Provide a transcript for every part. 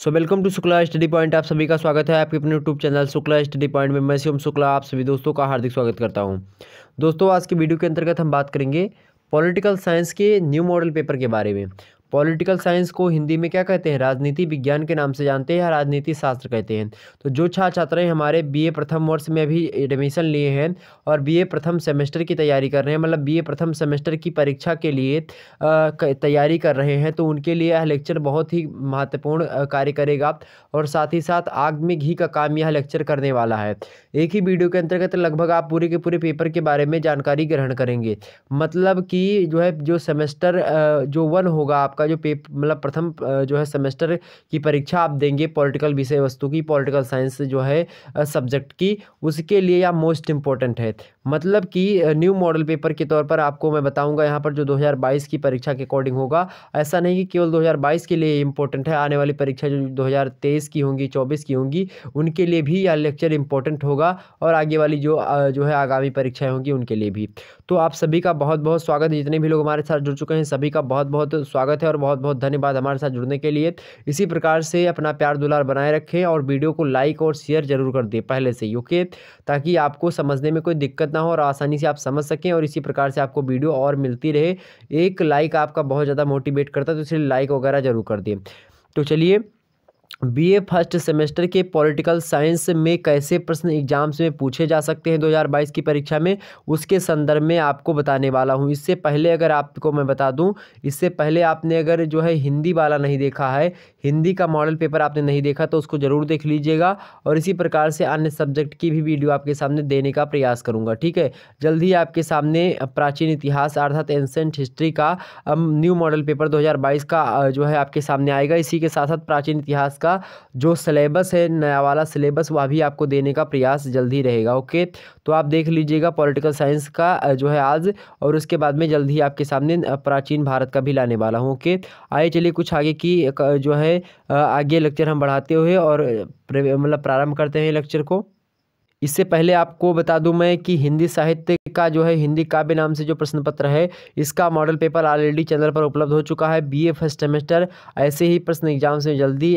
So welcome to Shukla study point आप सभी का स्वागत है आपके अपने YouTube channel Shukla study point में मैं शिवम शुक्ला आप सभी दोस्तों का हार्दिक स्वागत करता हूँ दोस्तों आज की वीडियो के अंतर्गत हम बात करेंगे पॉलिटिकल साइंस के न्यू मॉडल पेपर के बारे में पॉलिटिकल साइंस को हिंदी में क्या कहते हैं राजनीति विज्ञान के नाम से जानते हैं या राजनीति शास्त्र कहते हैं तो जो छात्र छात्राएं हमारे बीए प्रथम वर्ष में अभी एडमिशन लिए हैं और बीए प्रथम सेमेस्टर की तैयारी कर रहे हैं मतलब बीए प्रथम सेमेस्टर की परीक्षा के लिए तैयारी कर रहे हैं तो उनके लिए यह लेक्चर बहुत ही महत्वपूर्ण कार्य करेगा और साथ ही साथ आग में घी का काम यह लेक्चर करने वाला है एक ही वीडियो के अंतर्गत लगभग आप पूरे के पूरे पेपर के बारे में जानकारी ग्रहण करेंगे मतलब कि जो है जो सेमेस्टर जो वन होगा आपका आपका जो पेप मतलब प्रथम जो है सेमेस्टर की परीक्षा आप देंगे पॉलिटिकल विषय वस्तु की पॉलिटिकल साइंस जो है सब्जेक्ट की उसके लिए या मोस्ट इम्पॉर्टेंट है मतलब कि न्यू मॉडल पेपर के तौर पर आपको मैं बताऊंगा यहाँ पर जो 2022 की परीक्षा के अकॉर्डिंग होगा ऐसा नहीं कि केवल 2022 के लिए इम्पोर्टेंट है आने वाली परीक्षा जो 2023 की होंगी 24 की होंगी उनके लिए भी यह लेक्चर इम्पोर्टेंट होगा और आगे वाली जो जो है आगामी परीक्षाएँ होंगी उनके लिए भी तो आप सभी का बहुत बहुत स्वागत है जितने भी लोग हमारे साथ जुड़ चुके हैं सभी का बहुत बहुत स्वागत है और बहुत बहुत धन्यवाद हमारे साथ जुड़ने के लिए इसी प्रकार से अपना प्यार दुलार बनाए रखें और वीडियो को लाइक और शेयर जरूर कर दें पहले से ही ओके ताकि आपको समझने में कोई दिक्कत ना हो और आसानी से आप समझ सकें और इसी प्रकार से आपको वीडियो और मिलती रहे एक लाइक आपका बहुत ज़्यादा मोटिवेट करता है तो इसलिए लाइक वगैरह ज़रूर कर दें तो चलिए बीए फर्स्ट सेमेस्टर के पॉलिटिकल साइंस में कैसे प्रश्न एग्जाम्स में पूछे जा सकते हैं 2022 की परीक्षा में उसके संदर्भ में आपको बताने वाला हूं इससे पहले अगर आपको मैं बता दूं इससे पहले आपने अगर जो है हिंदी वाला नहीं देखा है हिंदी का मॉडल पेपर आपने नहीं देखा तो उसको ज़रूर देख लीजिएगा और इसी प्रकार से अन्य सब्जेक्ट की भी वीडियो आपके सामने देने का प्रयास करूँगा ठीक है जल्द ही आपके सामने प्राचीन इतिहास अर्थात एंसेंट हिस्ट्री का न्यू मॉडल पेपर दो का जो है आपके सामने आएगा इसी के साथ साथ प्राचीन इतिहास का जो सिलेबस है नया वाला सिलेबस वह भी आपको देने का प्रयास जल्द ही रहेगा ओके तो आप देख लीजिएगा पॉलिटिकल साइंस का जो है आज और उसके बाद में जल्द ही आपके सामने प्राचीन भारत का भी लाने वाला हूँ ओके आइए चलिए कुछ आगे की जो है आगे लेक्चर हम बढ़ाते हुए और मतलब प्रारंभ करते हैं लेक्चर को इससे पहले आपको बता दूं मैं कि हिंदी साहित्य का जो है हिंदी काव्य नाम से जो प्रश्न पत्र है इसका मॉडल पेपर ऑलरेडी चैनल पर उपलब्ध हो चुका है बीए फर्स्ट सेमेस्टर ऐसे ही प्रश्न एग्जाम्स में जल्दी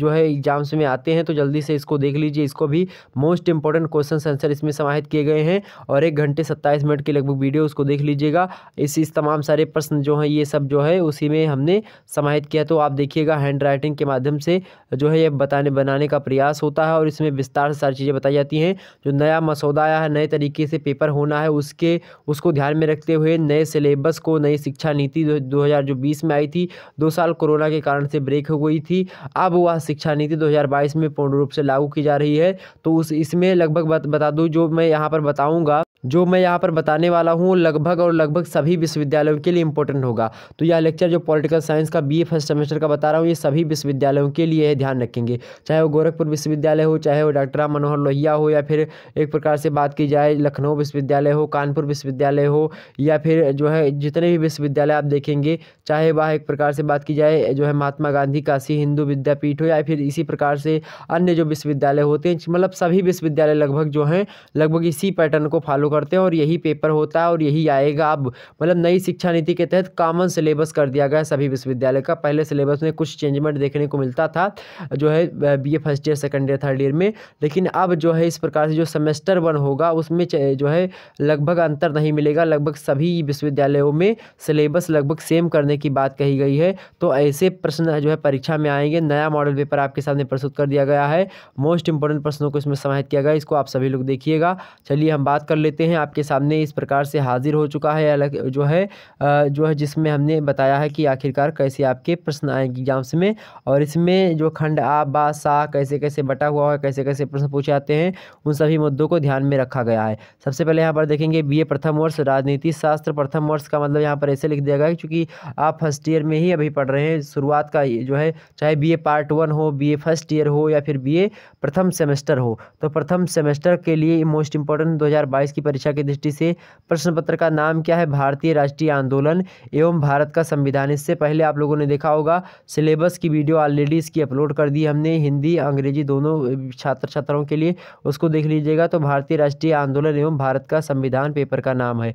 जो है एग्जाम्स में आते हैं तो जल्दी से इसको देख लीजिए इसको भी मोस्ट इंपॉर्टेंट क्वेश्चन आंसर इसमें समाहित किए गए हैं और एक घंटे सत्ताईस मिनट की लगभग वीडियो उसको देख लीजिएगा इस इस तमाम सारे प्रश्न जो हैं ये सब जो है उसी में हमने समाहित किया तो आप देखिएगा हैंड राइटिंग के माध्यम से जो है ये बताने बनाने का प्रयास होता है और इसमें विस्तार से सारी चीज़ें बताई जाती हैं जो नया मसौदा आया है नए तरीके से पेपर होना है उसके उसको ध्यान में रखते हुए नए सिलेबस को नई शिक्षा नीति दो हज़ार जो बीस में आई थी दो साल कोरोना के कारण से ब्रेक हो गई थी अब वह शिक्षा नीति दो हज़ार बाईस में पूर्ण रूप से लागू की जा रही है तो उस इसमें लगभग बता दूँ जो मैं यहाँ पर बताऊँगा जो मैं यहाँ पर बताने वाला हूँ लगभग और लगभग सभी विश्वविद्यालयों के लिए इंपॉर्टेंट होगा तो यह लेक्चर जो पॉलिटिकल साइंस का बी फर्स्ट सेमेस्टर का बता रहा हूँ ये सभी विश्वविद्यालयों के लिए है ध्यान रखेंगे चाहे वो गोरखपुर विश्वविद्यालय हो चाहे वो डॉक्टर राम मनोहर लोहिया हो या फिर एक प्रकार से बात की जाए लखनऊ विश्वविद्यालय हो कानपुर विश्वविद्यालय हो या फिर जो है जितने भी विश्वविद्यालय आप देखेंगे चाहे वह एक प्रकार से बात की जाए जो है महात्मा गांधी काशी हिंदू विद्यापीठ हो या फिर इसी प्रकार से अन्य जो विश्वविद्यालय होते हैं मतलब सभी विश्वविद्यालय लगभग जो हैं लगभग इसी पैटर्न को फॉलो करते हैं और यही पेपर होता है और यही आएगा अब मतलब नई शिक्षा नीति के तहत कॉमन सिलेबस कर दिया गया सभी विश्वविद्यालय का पहले सिलेबस में कुछ चेंजमेंट देखने को मिलता था जो है B A first year second year third year में लेकिन अब जो है इस प्रकार से जो सेमेस्टर वन होगा उसमें जो है लगभग अंतर नहीं मिलेगा लगभग सभी विश्वविद्यालयों में सिलेबस लगभग सेम करने की बात कही गई है तो ऐसे प्रश्न जो है परीक्षा में आएंगे नया मॉडल पेपर आपके सामने प्रस्तुत कर दिया गया है मोस्ट इंपॉर्टेंट प्रश्नों को इसमें समाहित किया गया इसको आप सभी लोग देखिएगा चलिए हम बात कर लेते सकते हैं आपके सामने इस प्रकार से हाजिर हो चुका है अलग जो है जो है जिसमें हमने बताया है कि आखिरकार कैसे आपके प्रश्न आएंगे एग्जाम्स में और इसमें जो खंड आ बा सा कैसे कैसे बटा हुआ है कैसे कैसे प्रश्न पूछे जाते हैं उन सभी मुद्दों को ध्यान में रखा गया है सबसे पहले यहाँ पर देखेंगे बी प्रथम वर्ष राजनीति शास्त्र प्रथम वर्ष का मतलब यहाँ पर ऐसे लिख दिया गया है क्योंकि आप फर्स्ट ईयर में ही अभी पढ़ रहे हैं शुरुआत का जो है चाहे बी पार्ट वन हो बी फर्स्ट ईयर हो या फिर बी प्रथम सेमेस्टर हो तो प्रथम सेमेस्टर के लिए मोस्ट इंपॉर्टेंट दो की परीक्षा की दृष्टि से प्रश्न पत्र का नाम क्या है भारतीय राष्ट्रीय आंदोलन एवं भारत का संविधान इससे पहले आप लोगों ने देखा होगा सिलेबस की वीडियो ऑलरेडी इसकी अपलोड कर दी हमने हिंदी अंग्रेजी दोनों छात्र छात्राओं के लिए उसको देख लीजिएगा तो भारतीय राष्ट्रीय आंदोलन एवं भारत का संविधान पेपर का नाम है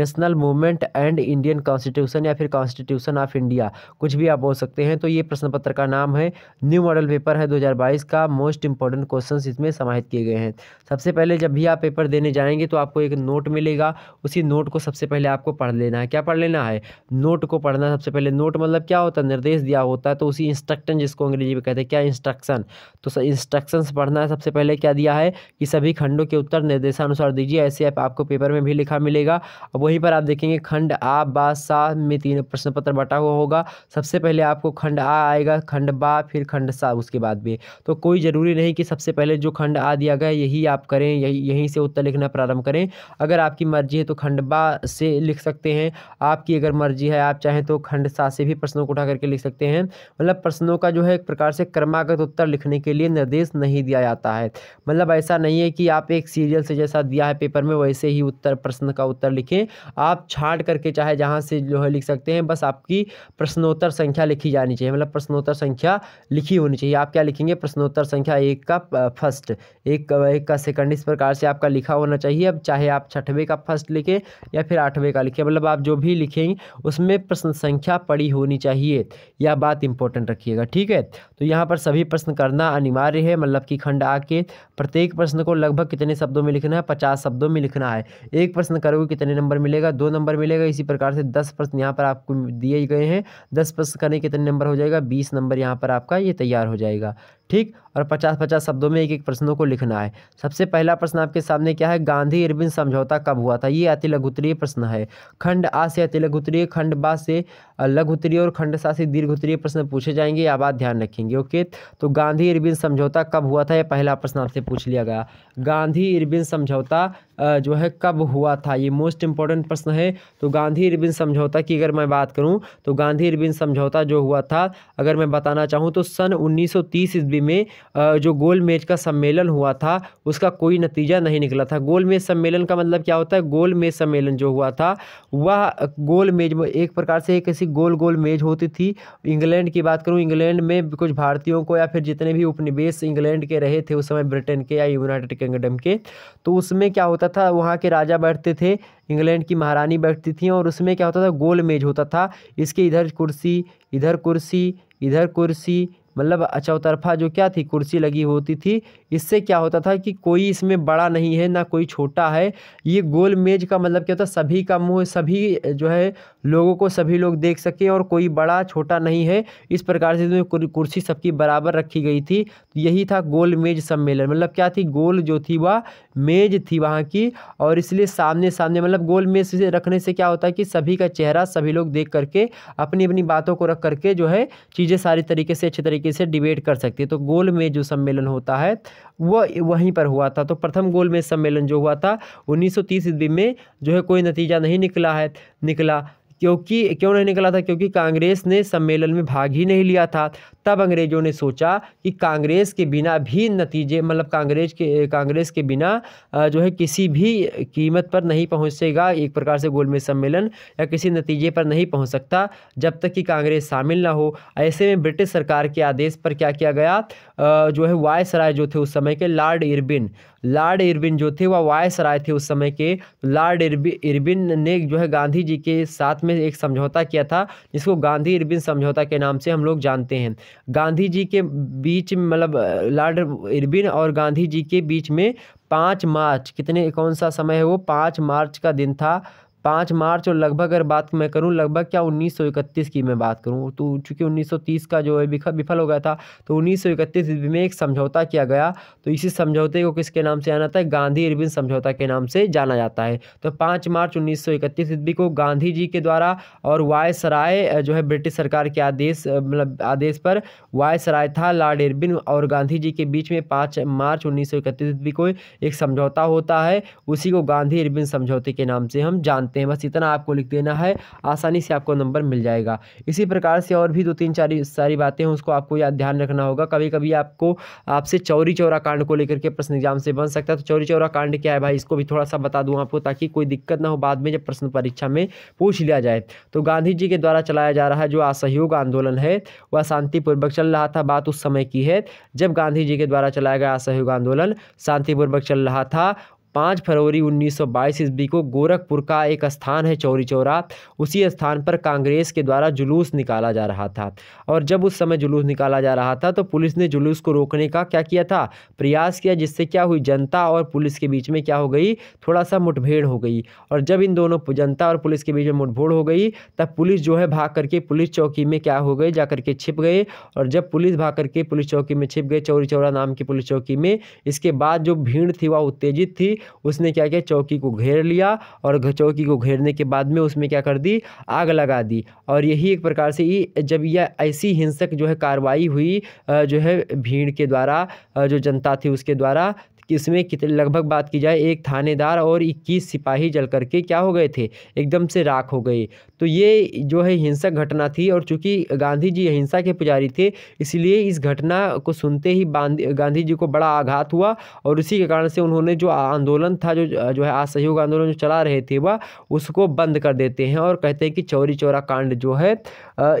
national movement and Indian constitution या फिर कॉन्स्टिट्यूशन ऑफ इंडिया कुछ भी आप बोल सकते हैं तो ये प्रश्न पत्र का नाम है न्यू मॉडल पेपर है 2022 का मोस्ट इंपॉर्टेंट क्वेश्चंस इसमें समाहित किए गए हैं सबसे पहले जब भी आप पेपर देने जाएंगे तो आपको आपको एक नोट मिलेगा उसी नोट को सबसे पहले आपको पढ़ लेना है क्या पढ़ लेना है नोट को पढ़ना सबसे पहले नोट मतलब क्या होता है निर्देश दिया होता है तो उसी इंस्ट्रक्शन जिसको अंग्रेजी में कहते हैं क्या इंस्ट्रक्शन तो इंस्ट्रक्शन पढ़ना है सबसे पहले क्या दिया है कि सभी खंडों के उत्तर निर्देशानुसार दीजिए ऐसे आप आपको पेपर में भी लिखा मिलेगा और वहीं पर आप देखेंगे खंड आ बा सा में तीन प्रश्न पत्र बटा हुआ होगा सबसे पहले आपको खंड आ आएगा खंड बा फिर खंड सा उसके बाद भी तो कोई ज़रूरी नहीं कि सबसे पहले जो खंड आ दिया गया यही आप करें यही यहीं से उत्तर लिखना प्रारंभ करें अगर आपकी मर्जी है तो खंडबा से लिख सकते हैं आपकी अगर मर्जी है आप चाहें तो खंड सा से भी प्रश्नों को उठा करके लिख सकते हैं मतलब प्रश्नों का जो है एक प्रकार से क्रमागत उत्तर लिखने के लिए निर्देश नहीं दिया जाता है मतलब ऐसा नहीं है कि आप एक सीरियल से जैसा दिया है पेपर में वैसे ही उत्तर प्रश्न का उत्तर लिखें आप छाट करके चाहे जहाँ से जो है लिख सकते हैं बस आपकी प्रश्नोत्तर संख्या लिखी जानी चाहिए मतलब प्रश्नोत्तर संख्या लिखी होनी चाहिए आप क्या लिखेंगे प्रश्नोत्तर संख्या एक का फर्स्ट एक एक का सेकंड इस प्रकार से आपका लिखा होना चाहिए अब चाहे आप छठवें का फर्स्ट लिखें या फिर आठवें का लिखें मतलब आप जो भी लिखेंगे उसमें प्रश्न संख्या पड़ी होनी चाहिए यह बात इंपॉर्टेंट रखिएगा ठीक है तो यहाँ पर सभी प्रश्न करना अनिवार्य है मतलब कि खंड आ के प्रत्येक प्रश्न को लगभग कितने शब्दों में लिखना है पचास शब्दों में लिखना है एक प्रश्न करोगे कितने नंबर मिलेगा दो नंबर मिलेगा इसी प्रकार से दस प्रश्न यहाँ पर आपको दिए गए हैं दस प्रश्न करने कितने नंबर हो जाएगा बीस नंबर यहाँ पर आपका ये तैयार हो जाएगा ठीक और पचास पचास शब्दों में एक एक प्रश्नों को लिखना है सबसे पहला प्रश्न आपके सामने क्या है गांधी इरविन समझौता कब हुआ था ये अति लघुतरीय प्रश्न है खंड आ से अति लघुतरीय खंड बा से लघुतरीय और खंड सा से दीर्घोत्तरीय प्रश्न पूछे जाएंगे या बात ध्यान रखेंगे ओके तो गांधी इरविन समझौता कब हुआ था यह पहला प्रश्न आपसे पूछ लिया गया गांधी इरविन समझौता जो है कब हुआ था ये मोस्ट इंपॉर्टेंट प्रश्न है तो गांधी इरविन समझौता की अगर मैं बात करूँ तो गांधी इरविन समझौता जो हुआ था अगर मैं बताना चाहूँ तो सन उन्नीस सौ अरबी में जो गोल मेज का सम्मेलन हुआ था उसका कोई नतीजा नहीं निकला था गोल मेज सम्मेलन का मतलब क्या होता है गोल मेज सम्मेलन जो हुआ था वह गोल मेज एक प्रकार से एक ऐसी गोल गोल मेज होती थी इंग्लैंड की बात करूँ इंग्लैंड में कुछ भारतीयों को या फिर जितने भी उपनिवेश इंग्लैंड के रहे थे उस समय ब्रिटेन के या यूनाइटेड किंगडम के तो उसमें क्या होता था वहाँ के राजा बैठते थे इंग्लैंड की महारानी बैठती थी और उसमें क्या होता था गोल मेज होता था इसके इधर कुर्सी इधर कुर्सी इधर कुर्सी मतलब चौतरफा जो क्या थी कुर्सी लगी होती थी इससे क्या होता था कि कोई इसमें बड़ा नहीं है ना कोई छोटा है ये गोल मेज का मतलब क्या होता सभी का मुँह सभी जो है लोगों को सभी लोग देख सकें और कोई बड़ा छोटा नहीं है इस प्रकार से इसमें कुर्सी सबकी बराबर रखी गई थी तो यही था गोल मेज सम्मेलन मतलब क्या थी गोल जो थी वह मेज थी वहाँ की और इसलिए सामने सामने मतलब गोल मेज से रखने से क्या होता है कि सभी का चेहरा सभी लोग देख करके अपनी अपनी बातों को रख करके जो है चीज़ें सारी तरीके से अच्छे तरीके तरीके से डिबेट कर सकती है तो गोल में जो सम्मेलन होता है वह वहीं पर हुआ था तो प्रथम गोल में सम्मेलन जो हुआ था 1930 ईस्वी में जो है कोई नतीजा नहीं निकला है निकला क्योंकि क्यों नहीं निकला था क्योंकि कांग्रेस ने सम्मेलन में भाग ही नहीं लिया था तब अंग्रेज़ों ने सोचा कि कांग्रेस के बिना भी नतीजे मतलब कांग्रेस के कांग्रेस के बिना जो है किसी भी कीमत पर नहीं पहुंचेगा एक प्रकार से गोलमेज सम्मेलन या किसी नतीजे पर नहीं पहुंच सकता जब तक कि कांग्रेस शामिल ना हो ऐसे में ब्रिटिश सरकार के आदेश पर क्या किया गया जो है वायस राय जो थे उस समय के लॉर्ड इरबिन लॉर्ड इरबिन जो थे वह वायस राय थे उस समय के लॉर्ड इरबिन ने जो है गांधी जी के साथ में एक समझौता किया था जिसको गांधी इरबिन समझौता के नाम से हम लोग जानते हैं गांधी जी के बीच मतलब लॉर्ड इरविन और गांधी जी के बीच में पाँच मार्च कितने कौन सा समय है वो पाँच मार्च का दिन था पाँच मार्च और लगभग अगर बात मैं करूँ लगभग क्या 1931 की मैं बात करूँ तो चूँकि 1930 का जो है विफल हो गया था तो 1931 ईस्वी में एक समझौता किया गया तो इसी समझौते को किसके नाम से जाना जाता है गांधी इरविन समझौता के नाम से जाना जाता है तो पाँच मार्च उन्नीस सौ ईस्वी को गांधी जी के द्वारा और वायसराय जो है ब्रिटिश सरकार के आदेश मतलब आदेश पर वायसराय था लॉर्ड इरविन और गांधी जी के बीच में पाँच मार्च उन्नीस सौ ईस्वी को एक समझौता होता है उसी को गांधी इरविन समझौते के नाम से हम जानते जानते हैं बस इतना आपको लिख देना है आसानी से आपको नंबर मिल जाएगा इसी प्रकार से और भी दो तीन चार सारी बातें हैं उसको आपको याद ध्यान रखना होगा कभी कभी आपको आपसे चौरी चौरा कांड को लेकर के प्रश्न एग्जाम से बन सकता है तो चौरी चौरा कांड क्या है भाई इसको भी थोड़ा सा बता दूँ आपको ताकि कोई दिक्कत ना हो बाद में जब प्रश्न परीक्षा में पूछ लिया जाए तो गांधी जी के द्वारा चलाया जा रहा जो असहयोग आंदोलन है वह शांतिपूर्वक चल रहा था बात उस समय की है जब गांधी जी के द्वारा चलाया गया असहयोग आंदोलन शांतिपूर्वक चल रहा था पाँच फरवरी 1922 ईस्वी को गोरखपुर का एक स्थान है चौरी चौरा उसी स्थान पर कांग्रेस के द्वारा जुलूस निकाला जा रहा था और जब उस समय जुलूस निकाला जा रहा था तो पुलिस ने जुलूस को रोकने का क्या किया था प्रयास किया जिससे क्या हुई जनता और पुलिस के बीच में क्या हो गई थोड़ा सा मुठभेड़ हो गई और जब इन दोनों जनता और पुलिस के बीच में मुठभेड़ हो गई तब पुलिस जो है भाग करके पुलिस चौकी में क्या हो गई जा करके छिप गए और जब पुलिस भाग करके पुलिस चौकी में छिप गए चौरी चौरा नाम की पुलिस चौकी में इसके बाद जो भीड़ थी वह उत्तेजित थी उसने क्या किया चौकी को घेर लिया और चौकी को घेरने के बाद में उसमें क्या कर दी आग लगा दी और यही एक प्रकार से ही जब यह ऐसी हिंसक जो है कार्रवाई हुई जो है भीड़ के द्वारा जो जनता थी उसके द्वारा इसमें कितने लगभग बात की जाए एक थानेदार और इक्कीस सिपाही जल करके क्या हो गए थे एकदम से राख हो गए तो ये जो है हिंसक घटना थी और चूँकि गांधी जी अहिंसा के पुजारी थे इसलिए इस घटना को सुनते ही गांधी जी को बड़ा आघात हुआ और उसी के कारण से उन्होंने जो आंदोलन था जो जो है असहयोग आंदोलन जो चला रहे थे वह उसको बंद कर देते हैं और कहते हैं कि चौरी चौरा कांड जो है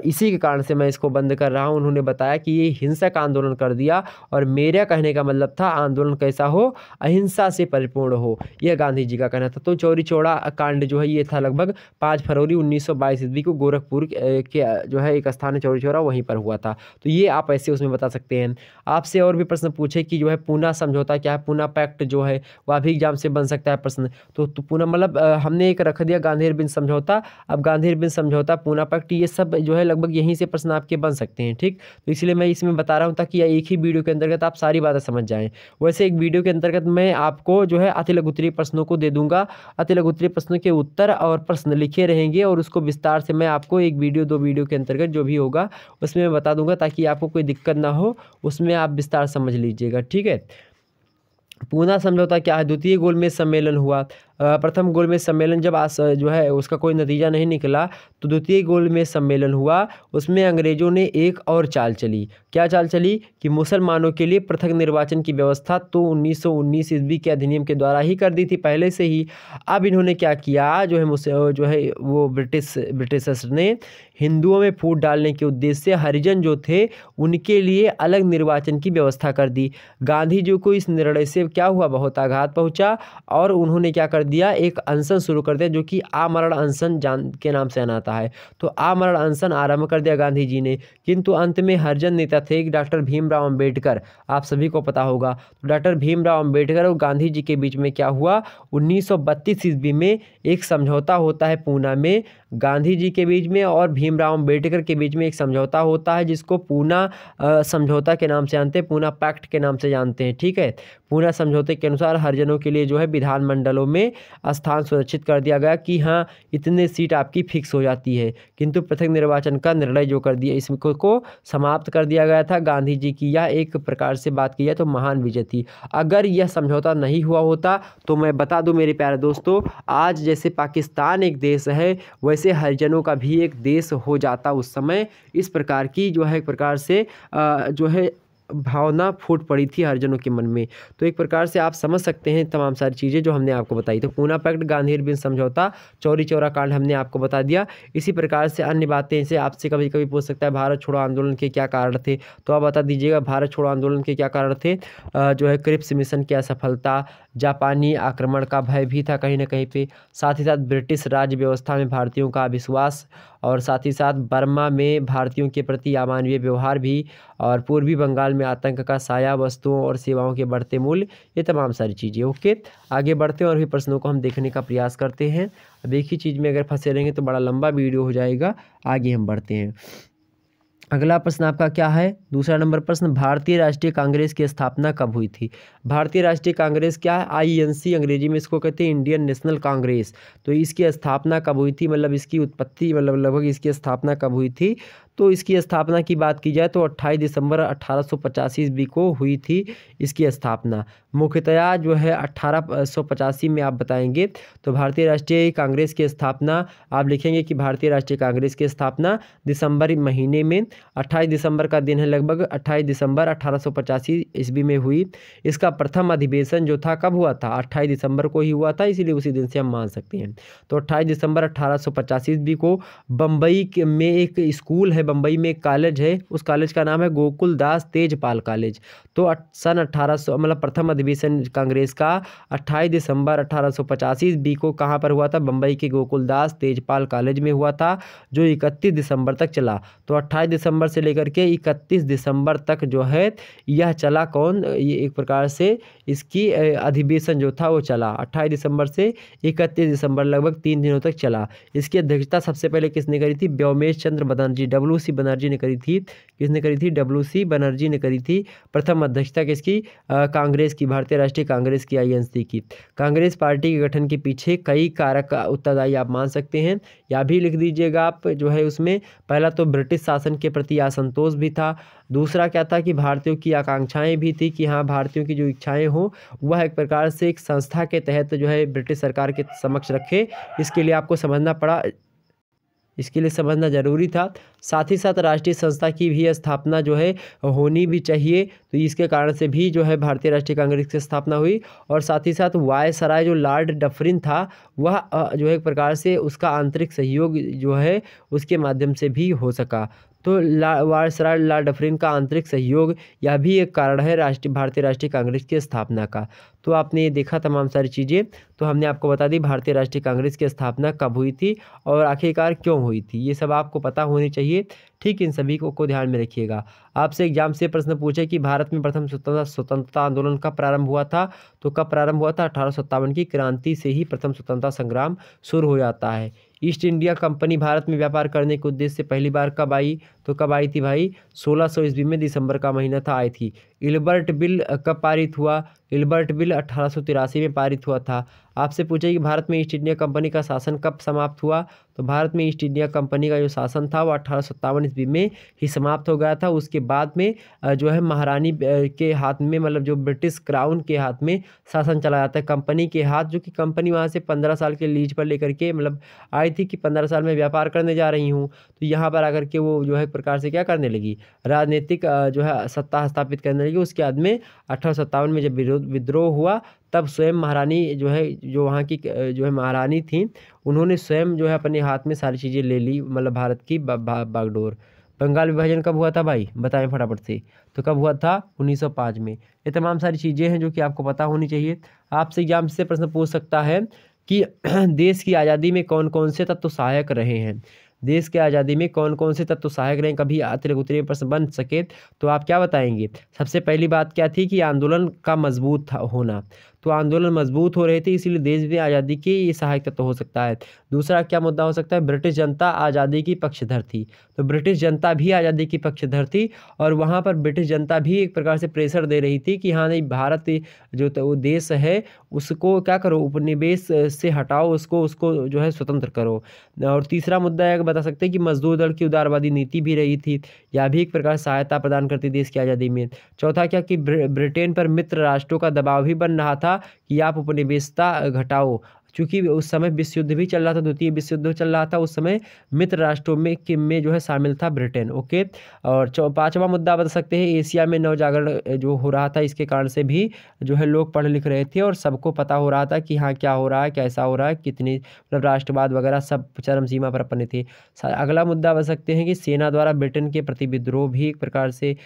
इसी के कारण से मैं इसको बंद कर रहा हूँ उन्होंने बताया कि ये हिंसक आंदोलन कर दिया और मेरा कहने का मतलब था आंदोलन कैसा हो हो अहिंसा से परिपूर्ण हो यह गांधी जी का कहना था तो चौरी चौड़ा कांड जो है ये था लगभग पाँच फरवरी उन्नीस सौ ईस्वी को गोरखपुर के जो है एक स्थान है चौरी चौरा वहीं पर हुआ था तो ये आप ऐसे उसमें बता सकते हैं आपसे और भी प्रश्न पूछे कि जो है पूना समझौता क्या है पूना पैक्ट जो है वह भी एग्जाम से बन सकता है प्रश्न तो, तो पूना मतलब हमने एक रख दिया गांधी बिन समझौता अब गांधी बिन समझौता पूना पैक्ट ये सब जो है लगभग यहीं से प्रश्न आपके बन सकते हैं ठीक तो इसलिए मैं इसमें बता रहा हूँ ताकि एक ही वीडियो के अंतर्गत आप सारी बातें समझ जाएँ वैसे एक वीडियो के अंतर्गत मैं आपको जो है अति लघुतरी प्रश्नों को दे दूंगा अति लघुतरी प्रश्नों के उत्तर और प्रश्न लिखे रहेंगे और उसको विस्तार से मैं आपको एक वीडियो दो वीडियो के अंतर्गत जो भी होगा उसमें मैं बता दूंगा ताकि आपको कोई दिक्कत ना हो उसमें आप विस्तार समझ लीजिएगा ठीक है पूना समझौता क्या है द्वितीय गोल में सम्मेलन हुआ प्रथम गोल में सम्मेलन जब आस जो है उसका कोई नतीजा नहीं निकला तो द्वितीय गोल में सम्मेलन हुआ उसमें अंग्रेज़ों ने एक और चाल चली क्या चाल चली कि मुसलमानों के लिए पृथक निर्वाचन की व्यवस्था तो 1919 ईस्वी के अधिनियम के द्वारा ही कर दी थी पहले से ही अब इन्होंने क्या किया जो है जो है वो ब्रिटिश ब्रिटिशर्स ने हिंदुओं में फूट डालने के उद्देश्य से हरिजन जो थे उनके लिए अलग निर्वाचन की व्यवस्था कर दी गांधी जी को इस निर्णय से क्या हुआ बहुत आघात पहुंचा और उन्होंने क्या कर दिया एक अनशन शुरू कर दिया जो कि आमरण अनशन जान के नाम से अनाता है तो आमरण अनशन आरंभ कर दिया गांधी जी ने किंतु अंत में हरिजन नेता थे डॉक्टर भीमराव अम्बेडकर आप सभी को पता होगा तो डॉक्टर भीमराव अम्बेडकर और गांधी जी के बीच में क्या हुआ उन्नीस सौ ईस्वी में एक समझौता होता है पूना में गांधी जी के बीच में और भीमराव अम्बेडकर के बीच में एक समझौता होता है जिसको पूना समझौता के नाम से जानते हैं पूना पैक्ट के नाम से जानते हैं ठीक है पूना समझौते के अनुसार हरिजनों के लिए जो है विधानमंडलों में स्थान सुरक्षित कर दिया गया कि हाँ इतने सीट आपकी फिक्स हो जाती है किंतु पृथक निर्वाचन का निर्णय जो कर दिया इसको को समाप्त कर दिया गया था गांधी जी की यह एक प्रकार से बात की जाए तो महान विजय थी अगर यह समझौता नहीं हुआ होता तो मैं बता दूँ मेरे प्यारे दोस्तों आज जैसे पाकिस्तान एक देश है वैसे वैसे हरिजनों का भी एक देश हो जाता उस समय इस प्रकार की जो है एक प्रकार से जो है भावना फूट पड़ी थी हरिजनों के मन में तो एक प्रकार से आप समझ सकते हैं तमाम सारी चीज़ें जो हमने आपको बताई तो पूना पैक्ट गांधी बिन समझौता चौरी चौरा कांड हमने आपको बता दिया इसी प्रकार से अन्य बातें इसे आपसे कभी कभी पूछ सकता है भारत छोड़ो आंदोलन के क्या कारण थे तो आप बता दीजिएगा भारत छोड़ो आंदोलन के क्या कारण थे जो है क्रिप्स मिशन की असफलता जापानी आक्रमण का भय भी था कहीं ना कहीं पर साथ ही साथ ब्रिटिश राज्य व्यवस्था में भारतीयों का अविश्वास और साथ ही साथ बर्मा में भारतीयों के प्रति अमानवीय व्यवहार भी और पूर्वी बंगाल में आतंक का साया वस्तुओं और सेवाओं के बढ़ते मूल्य ये तमाम सारी चीज़ें ओके आगे बढ़ते हैं और भी प्रश्नों को हम देखने का प्रयास करते हैं अब एक ही चीज़ में अगर फंसे रहेंगे तो बड़ा लंबा वीडियो हो जाएगा आगे हम बढ़ते हैं अगला प्रश्न आपका क्या है दूसरा नंबर प्रश्न भारतीय राष्ट्रीय कांग्रेस की स्थापना कब हुई थी भारतीय राष्ट्रीय कांग्रेस क्या है आईएनसी अंग्रेजी में इसको कहते हैं इंडियन नेशनल कांग्रेस तो इसकी स्थापना कब हुई थी मतलब इसकी उत्पत्ति मतलब लगभग इसकी स्थापना कब हुई थी तो इसकी स्थापना की बात की जाए तो 28 दिसंबर अट्ठारह सौ ईस्वी को हुई थी इसकी स्थापना मुख्यतया जो है अट्ठारह में आप बताएंगे तो भारतीय राष्ट्रीय कांग्रेस की स्थापना आप लिखेंगे कि भारतीय राष्ट्रीय कांग्रेस की स्थापना दिसंबर महीने में 28 दिसंबर का दिन है लगभग 28 दिसंबर अठारह ईस्वी में हुई इसका प्रथम अधिवेशन जो था कब हुआ था अट्ठाईस दिसंबर को ही हुआ था इसीलिए उसी दिन से हम मान सकते हैं तो अट्ठाईस दिसंबर अट्ठारह ईस्वी को बम्बई में एक स्कूल है बम्बई में एक कॉलेज है उस कॉलेज का नाम है गोकुल दास तेजपाल कॉलेज तो सन अट्ठारह मतलब प्रथम अधिवेशन कांग्रेस का अट्ठाईस दिसंबर अट्ठारह बी को कहाँ पर हुआ था बम्बई के गोकुल दास तेजपाल कॉलेज में हुआ था जो इकतीस दिसंबर तक चला तो अट्ठाईस दिसंबर से लेकर के इकतीस दिसंबर तक जो है यह चला कौन ये एक प्रकार से इसकी अधिवेशन जो था वो चला अट्ठाईस दिसंबर से इकतीस दिसंबर लगभग तीन दिनों तक चला इसकी अध्यक्षता सबसे पहले किसने करी थी व्योमेश चंद्र बदन ji W W C Banerjee ने करी थी किसने करी थी डब्ल्यू सी बनर्जी ने करी थी प्रथम अध्यक्षता किसकी कांग्रेस की भारतीय राष्ट्रीय कांग्रेस की आई की कांग्रेस पार्टी के गठन के पीछे कई कारक उत्तरदायी आप मान सकते हैं या भी लिख दीजिएगा आप जो है उसमें पहला तो ब्रिटिश शासन के प्रति असंतोष भी था दूसरा क्या था कि भारतीयों की आकांक्षाएं भी थी कि हाँ भारतीयों की जो इच्छाएं हो वह एक प्रकार से एक संस्था के तहत जो है ब्रिटिश सरकार के समक्ष रखे इसके लिए आपको समझना पड़ा इसके लिए समझना ज़रूरी था साथ ही साथ राष्ट्रीय संस्था की भी स्थापना जो है होनी भी चाहिए तो इसके कारण से भी जो है भारतीय राष्ट्रीय कांग्रेस की स्थापना हुई और साथ ही साथ वाय सराय जो लॉर्ड डफरिन था वह जो है एक प्रकार से उसका आंतरिक सहयोग जो है उसके माध्यम से भी हो सका तो ला वायसराय लाल डफरीन का आंतरिक सहयोग यह भी एक कारण है राष्ट्रीय भारतीय राष्ट्रीय कांग्रेस की स्थापना का तो आपने ये देखा तमाम सारी चीज़ें तो हमने आपको बता दी भारतीय राष्ट्रीय कांग्रेस की स्थापना कब हुई थी और आखिरकार क्यों हुई थी ये सब आपको पता होनी चाहिए ठीक इन सभी को को ध्यान में रखिएगा आपसे एग्जाम से प्रश्न पूछे कि भारत में प्रथम स्वतंत्रता स्वतंत्रता आंदोलन कब प्रारंभ हुआ था तो कब प्रारंभ हुआ था अठारह की क्रांति से ही प्रथम स्वतंत्रता संग्राम शुरू हो जाता है ईस्ट इंडिया कंपनी भारत में व्यापार करने के उद्देश्य से पहली बार कब आई तो कब आई थी भाई 1600 सौ ईस्वी में दिसंबर का महीना था आई थी इल्बर्ट बिल कब पारित हुआ इल्बर्ट बिल अठारह में पारित हुआ था आपसे पूछे कि भारत में ईस्ट इंडिया कंपनी का शासन कब समाप्त हुआ तो भारत में ईस्ट इंडिया कंपनी का जो शासन था वो अठारह सौ ईस्वी में ही समाप्त हो गया था उसके बाद में जो है महारानी के हाथ में मतलब जो ब्रिटिश क्राउन के हाथ में शासन चला जाता है कंपनी के हाथ जो कि कंपनी वहाँ से पंद्रह साल के लीज पर लेकर के मतलब आई थी कि पंद्रह साल में व्यापार करने जा रही हूँ तो यहाँ पर आकर के वो जो है प्रकार से क्या करने लगी राजनीतिक जो है सत्ता स्थापित करने लगी उसके बाद में अठारह में जब विद्रोह हुआ तब स्वयं महारानी जो है जो वहाँ की जो है महारानी थी उन्होंने स्वयं जो है अपने हाथ में सारी चीज़ें ले ली मतलब भारत की बागडोर बंगाल विभाजन कब हुआ था भाई बताएं फटाफट से तो कब हुआ था 1905 में ये तमाम सारी चीज़ें हैं जो कि आपको पता होनी चाहिए आपसे एग्जाम से प्रश्न पूछ सकता है कि देश की आज़ादी में कौन कौन से तत्व तो सहायक रहे हैं देश के आज़ादी में कौन कौन से तत्व सहायक रहे कभी अतिरिक्त उतरे प्रश्न बन सके तो आप क्या बताएंगे सबसे पहली बात क्या थी कि आंदोलन का मजबूत होना तो आंदोलन मजबूत हो रहे थे इसीलिए देश में आज़ादी की ये सहायक तत्व हो सकता है दूसरा क्या मुद्दा हो सकता है ब्रिटिश जनता आज़ादी की पक्षधर थी तो ब्रिटिश जनता भी आज़ादी की पक्षधर थी और वहाँ पर ब्रिटिश जनता भी एक प्रकार से प्रेशर दे रही थी कि हाँ नहीं भारत जो वो देश है उसको क्या करो उपनिवेश से हटाओ उसको उसको जो है स्वतंत्र करो और तीसरा मुद्दा यह बता सकते हैं कि मजदूर दल की उदारवादी नीति भी रही थी या भी एक प्रकार सहायता प्रदान करती देश की आज़ादी में चौथा क्या कि ब्रिटेन पर मित्र राष्ट्रों का दबाव भी बन रहा था था कि आप उपनिवेशता घटाओ चूंकि उस समय विश्व युद्ध भी चल रहा था द्वितीय विश्व युद्ध चल रहा था उस समय मित्र राष्ट्रों में के में जो है शामिल था ब्रिटेन ओके और पांचवा मुद्दा बता सकते हैं एशिया में नवजागरण जो हो रहा था इसके कारण से भी जो है लोग पढ़ लिख रहे थे और सबको पता हो रहा था कि हाँ क्या हो रहा है कैसा हो रहा है कितनी मतलब राष्ट्रवाद वगैरह सब चरम सीमा पर अपने थे अगला मुद्दा बता सकते हैं कि सेना द्वारा ब्रिटेन के प्रति विद्रोह भी एक प्रकार से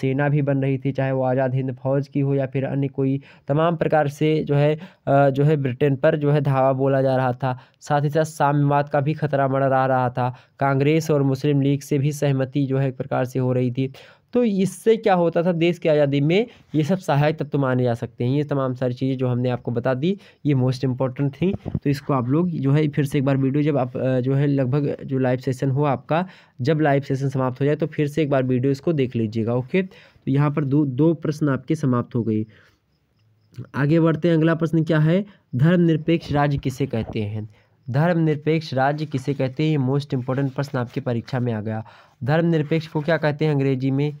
सेना भी बन रही थी चाहे वो आज़ाद हिंद फौज की हो या फिर अन्य कोई तमाम प्रकार से जो है जो है ब्रिटेन पर जो है ढावा बोला जा रहा था साथ ही साथ साम्यवाद का भी खतरा बढ़ रहा था कांग्रेस और मुस्लिम लीग से भी सहमति जो है एक प्रकार से हो रही थी तो इससे क्या होता था देश की आज़ादी में ये सब सहायक तत्व माने जा सकते हैं ये तमाम सारी चीज़ें जो हमने आपको बता दी ये मोस्ट इंपॉर्टेंट थी तो इसको आप लोग जो है फिर से एक बार वीडियो जब आप जो है लगभग जो लाइव सेशन हुआ आपका जब लाइव सेशन समाप्त हो जाए तो फिर से एक बार वीडियो इसको देख लीजिएगा ओके तो यहाँ पर दो दो प्रश्न आपके समाप्त हो गए आगे बढ़ते हैं अगला प्रश्न क्या है धर्मनिरपेक्ष राज्य किसे कहते हैं धर्मनिरपेक्ष राज्य किसे कहते हैं ये मोस्ट इंपॉर्टेंट प्रश्न आपकी परीक्षा में आ गया धर्मनिरपेक्ष को क्या कहते हैं अंग्रेजी में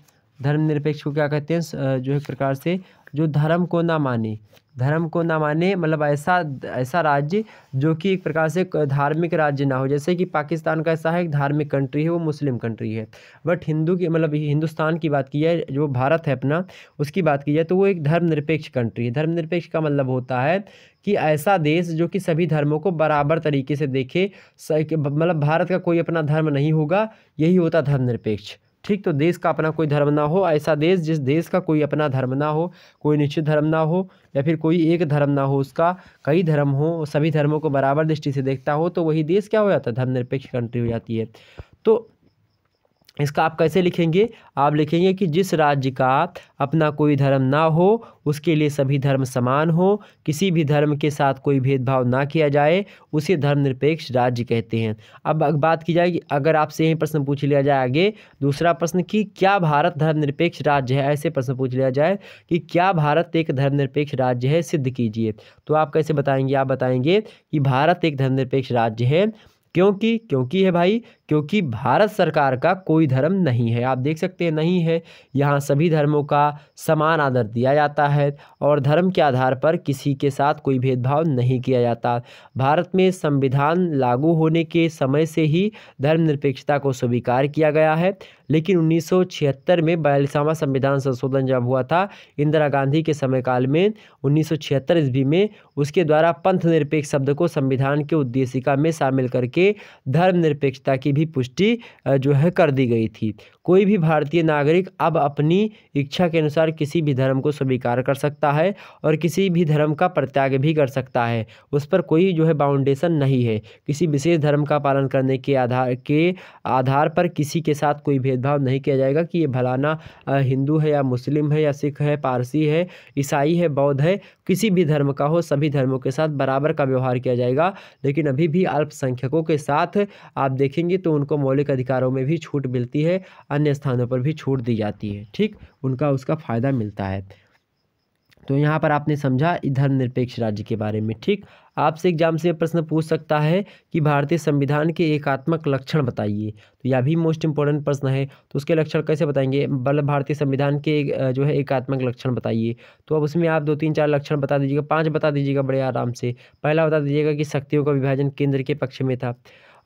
धर्मनिरपेक्ष को क्या कहते हैं जो है प्रकार से जो धर्म को ना माने धर्म को ना माने मतलब ऐसा ऐसा राज्य जो कि एक प्रकार से धार्मिक राज्य ना हो जैसे कि पाकिस्तान का ऐसा है एक धार्मिक कंट्री है वो मुस्लिम कंट्री है बट हिंदू की मतलब हिंदुस्तान की बात की जाए जो भारत है अपना उसकी बात की जाए तो वो एक धर्मनिरपेक्ष कंट्री है धर्मनिरपेक्ष का मतलब होता है कि ऐसा देश जो कि सभी धर्मों को बराबर तरीके से देखे मतलब भारत का कोई अपना धर्म नहीं होगा यही होता धर्मनिरपेक्ष ठीक तो देश का अपना कोई धर्म ना हो ऐसा देश जिस देश का कोई अपना धर्म ना हो कोई निश्चित धर्म ना हो या फिर कोई एक धर्म ना हो उसका कई धर्म हो सभी धर्मों को बराबर दृष्टि से देखता हो तो वही देश क्या हो जाता है धर्मनिरपेक्ष कंट्री हो जाती है तो इसका आप कैसे लिखेंगे आप लिखेंगे कि जिस राज्य का अपना कोई धर्म ना हो उसके लिए सभी धर्म समान हो किसी भी धर्म के साथ कोई भेदभाव ना किया जाए उसे धर्मनिरपेक्ष राज्य कहते हैं अब बात की जाए अगर आपसे यही प्रश्न पूछ लिया जाए आगे दूसरा प्रश्न कि क्या भारत धर्मनिरपेक्ष राज्य है ऐसे प्रश्न पूछ लिया जाए कि क्या भारत एक धर्मनिरपेक्ष राज्य है सिद्ध कीजिए तो आप कैसे बताएंगे आप बताएंगे कि भारत एक धर्मनिरपेक्ष राज्य है क्योंकि क्योंकि है भाई क्योंकि भारत सरकार का कोई धर्म नहीं है आप देख सकते हैं नहीं है यहाँ सभी धर्मों का समान आदर दिया जाता है और धर्म के आधार पर किसी के साथ कोई भेदभाव नहीं किया जाता भारत में संविधान लागू होने के समय से ही धर्मनिरपेक्षता को स्वीकार किया गया है लेकिन 1976 में बयालीसवां संविधान संशोधन जब हुआ था इंदिरा गांधी के समयकाल में 1976 ईस्वी में उसके द्वारा पंथ निरपेक्ष शब्द को संविधान के उद्देशिका में शामिल करके धर्मनिरपेक्षता की भी भी पुष्टि जो है कर दी गई थी कोई भी भारतीय नागरिक अब अपनी इच्छा के अनुसार किसी भी धर्म को स्वीकार कर सकता है और किसी भी धर्म का प्रत्याग भी कर सकता है उस पर कोई जो है बाउंडेशन नहीं है किसी विशेष धर्म का पालन करने के आधार के आधार पर किसी के साथ कोई भेदभाव नहीं किया जाएगा कि ये भलाना हिंदू है या मुस्लिम है या सिख है पारसी है ईसाई है बौद्ध है किसी भी धर्म का हो सभी धर्मों के साथ बराबर का व्यवहार किया जाएगा लेकिन अभी भी अल्पसंख्यकों के साथ आप देखेंगे तो उनको मौलिक अधिकारों में भी छूट मिलती है अन्य स्थानों पर भी छूट दी जाती है ठीक उनका उसका फ़ायदा मिलता है तो यहाँ पर आपने समझा धर्मनिरपेक्ष राज्य के बारे में ठीक आपसे एग्जाम से प्रश्न पूछ सकता है कि भारतीय संविधान के एकात्मक लक्षण बताइए तो यह भी मोस्ट इंपॉर्टेंट प्रश्न है तो उसके लक्षण कैसे बताएंगे बल भारतीय संविधान के जो है एकात्मक लक्षण बताइए तो अब उसमें आप दो तीन चार लक्षण बता दीजिएगा पाँच बता दीजिएगा बड़े आराम से पहला बता दीजिएगा कि शक्तियों का विभाजन केंद्र के पक्ष में था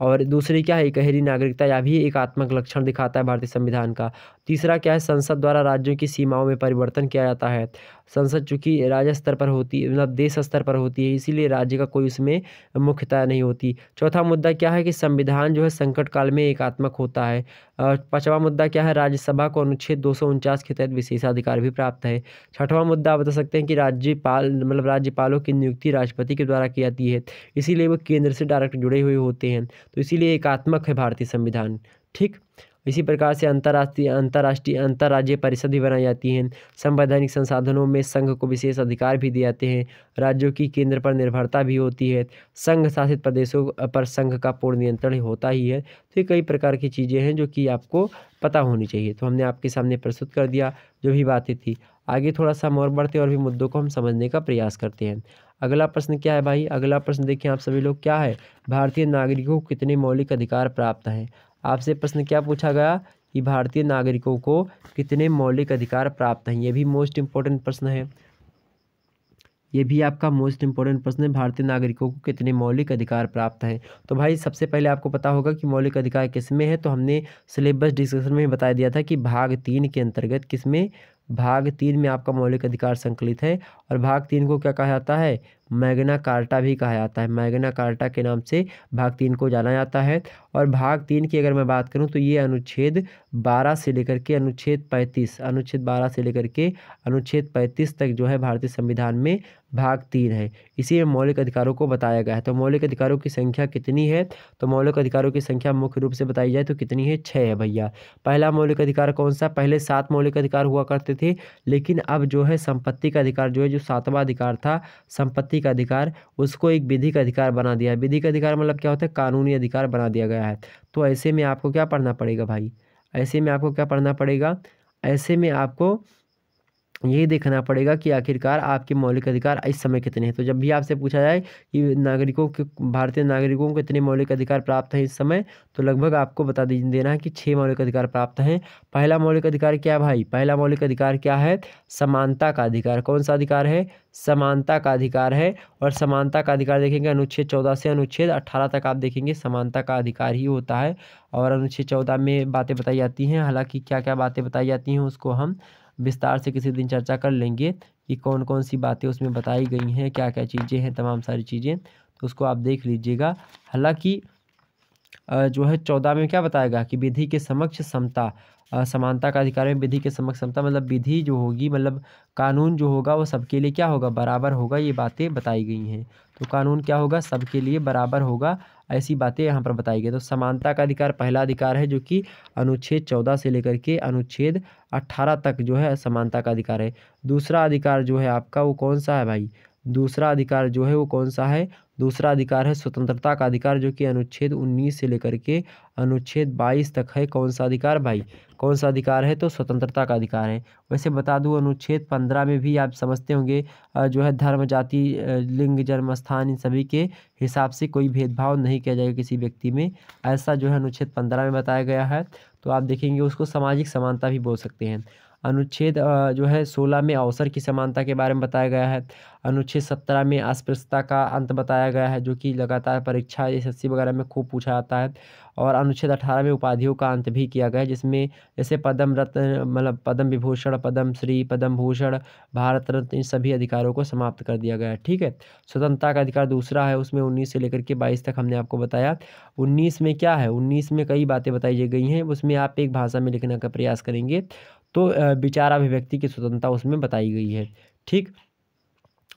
और दूसरी क्या है गहरी नागरिकता या भी एकात्मक लक्षण दिखाता है भारतीय संविधान का तीसरा क्या है संसद द्वारा राज्यों की सीमाओं में परिवर्तन किया जाता है संसद चूँकि राज्य स्तर पर होती है मतलब देश स्तर पर होती है इसीलिए राज्य का कोई उसमें मुख्यता नहीं होती चौथा मुद्दा क्या है कि संविधान जो है संकट काल में एकात्मक होता है पाँचवा मुद्दा क्या है राज्यसभा को अनुच्छेद दो के तहत विशेषाधिकार भी प्राप्त है छठवां मुद्दा आप बता सकते हैं कि राज्यपाल मतलब राज्यपालों की नियुक्ति राष्ट्रपति के द्वारा की जाती है इसीलिए वो केंद्र से डायरेक्ट जुड़े हुए होते हैं तो इसीलिए एकात्मक है भारतीय संविधान ठीक इसी प्रकार से अंतर्राष्ट्रीय अंतर्राष्ट्रीय अंतर्राज्यीय परिषद भी बनाई जाती हैं संवैधानिक संसाधनों में संघ को विशेष अधिकार भी दिए जाते हैं राज्यों की केंद्र पर निर्भरता भी होती है संघ शासित प्रदेशों पर संघ का पूर्ण नियंत्रण होता ही है तो ये कई प्रकार की चीज़ें हैं जो कि आपको पता होनी चाहिए तो हमने आपके सामने प्रस्तुत कर दिया जो भी बातें थी आगे थोड़ा सा हम और बढ़ते और भी मुद्दों को हम समझने का प्रयास करते हैं अगला प्रश्न क्या है भाई अगला प्रश्न देखिए आप सभी लोग क्या है भारतीय नागरिकों को कितने मौलिक अधिकार प्राप्त हैं आपसे प्रश्न क्या पूछा गया कि भारतीय नागरिकों को कितने मौलिक अधिकार प्राप्त हैं ये भी मोस्ट इम्पोर्टेंट प्रश्न है ये भी आपका मोस्ट इम्पोर्टेंट प्रश्न है भारतीय नागरिकों को कितने मौलिक अधिकार प्राप्त हैं तो भाई सबसे पहले आपको पता होगा कि मौलिक अधिकार किस में है तो हमने सिलेबस डिस्कशन में बताया दिया था कि भाग तीन के अंतर्गत किस में भाग तीन में आपका मौलिक अधिकार संकलित है और भाग तीन को क्या कहा जाता है मैगना कार्टा भी कहा जाता है मैगना कार्टा के नाम से भाग तीन को जाना जाता है और भाग तीन की अगर मैं बात करूं तो ये अनुच्छेद बारह से लेकर के अनुच्छेद पैंतीस अनुच्छेद बारह से लेकर के अनुच्छेद पैंतीस तक जो है भारतीय संविधान में भाग तीन है इसी में मौलिक अधिकारों को बताया गया है तो मौलिक अधिकारों की संख्या कितनी है तो मौलिक अधिकारों की संख्या मुख्य रूप से बताई जाए तो कितनी है छः है भैया पहला मौलिक अधिकार कौन सा पहले सात मौलिक अधिकार हुआ करते थे लेकिन अब जो है संपत्ति का अधिकार जो है जो सातवा अधिकार था संपत्ति का अधिकार उसको एक विधि का अधिकार बना दिया है विधि का अधिकार मतलब क्या होता है कानूनी अधिकार बना दिया गया है तो ऐसे में आपको क्या पढ़ना पड़ेगा भाई ऐसे में आपको क्या पढ़ना पड़ेगा ऐसे में आपको यही देखना पड़ेगा कि आखिरकार आपके मौलिक अधिकार इस समय कितने हैं तो जब भी आपसे पूछा जाए कि नागरिकों के भारतीय नागरिकों को कितने मौलिक अधिकार प्राप्त हैं इस समय तो लगभग आपको बता देना है कि छः मौलिक अधिकार प्राप्त हैं पहला मौलिक अधिकार क्या भाई पहला मौलिक अधिकार क्या है समानता का अधिकार कौन सा अधिकार है समानता का अधिकार है और समानता का अधिकार देखेंगे अनुच्छेद चौदह से अनुच्छेद अट्ठारह तक आप देखेंगे समानता का अधिकार ही होता है और अनुच्छेद चौदह में बातें बताई जाती हैं हालाँकि क्या क्या बातें बताई जाती हैं उसको हम विस्तार से किसी दिन चर्चा कर लेंगे कि कौन कौन सी बातें उसमें बताई गई हैं क्या क्या चीज़ें हैं तमाम सारी चीज़ें तो उसको आप देख लीजिएगा हालांकि जो है चौदह में क्या बताएगा कि विधि के समक्ष समता समानता का अधिकार है विधि के समक्ष समता मतलब विधि जो होगी मतलब कानून जो होगा वो सबके लिए क्या होगा बराबर होगा ये बातें बताई गई हैं तो कानून क्या होगा सबके लिए बराबर होगा ऐसी बातें यहाँ पर बताई गई तो समानता का अधिकार पहला अधिकार है जो कि अनुच्छेद चौदह से लेकर के अनुच्छेद अट्ठारह तक जो है समानता का अधिकार है दूसरा अधिकार जो है आपका वो कौन सा है भाई दूसरा अधिकार जो है वो कौन सा है दूसरा अधिकार है स्वतंत्रता का अधिकार जो कि अनुच्छेद 19 से लेकर के अनुच्छेद 22 तक है कौन सा अधिकार भाई कौन सा अधिकार है तो स्वतंत्रता का अधिकार है वैसे बता दूं अनुच्छेद 15 में भी आप समझते होंगे जो है धर्म जाति लिंग जन्म स्थान इन सभी के हिसाब से कोई भेदभाव नहीं किया जाएगा किसी व्यक्ति में ऐसा जो है अनुच्छेद पंद्रह में बताया गया है तो आप देखेंगे उसको सामाजिक समानता भी बोल सकते हैं अनुच्छेद जो है सोलह में अवसर की समानता के बारे में बताया गया है अनुच्छेद सत्रह में अस्पृश्यता का अंत बताया गया है जो कि लगातार परीक्षा एस एस वगैरह में खूब पूछा जाता है और अनुच्छेद अठारह में उपाधियों का अंत भी किया गया है जिसमें जैसे पद्म रत्न मतलब पद्म विभूषण पद्म श्री पद्म भूषण भारत रत्न इन सभी अधिकारों को समाप्त कर दिया गया है ठीक है स्वतंत्रता का अधिकार दूसरा है उसमें उन्नीस से लेकर के बाईस तक हमने आपको बताया उन्नीस में क्या है उन्नीस में कई बातें बताई गई हैं उसमें आप एक भाषा में लिखने का प्रयास करेंगे तो विचार अभिव्यक्ति की स्वतंत्रता उसमें बताई गई है ठीक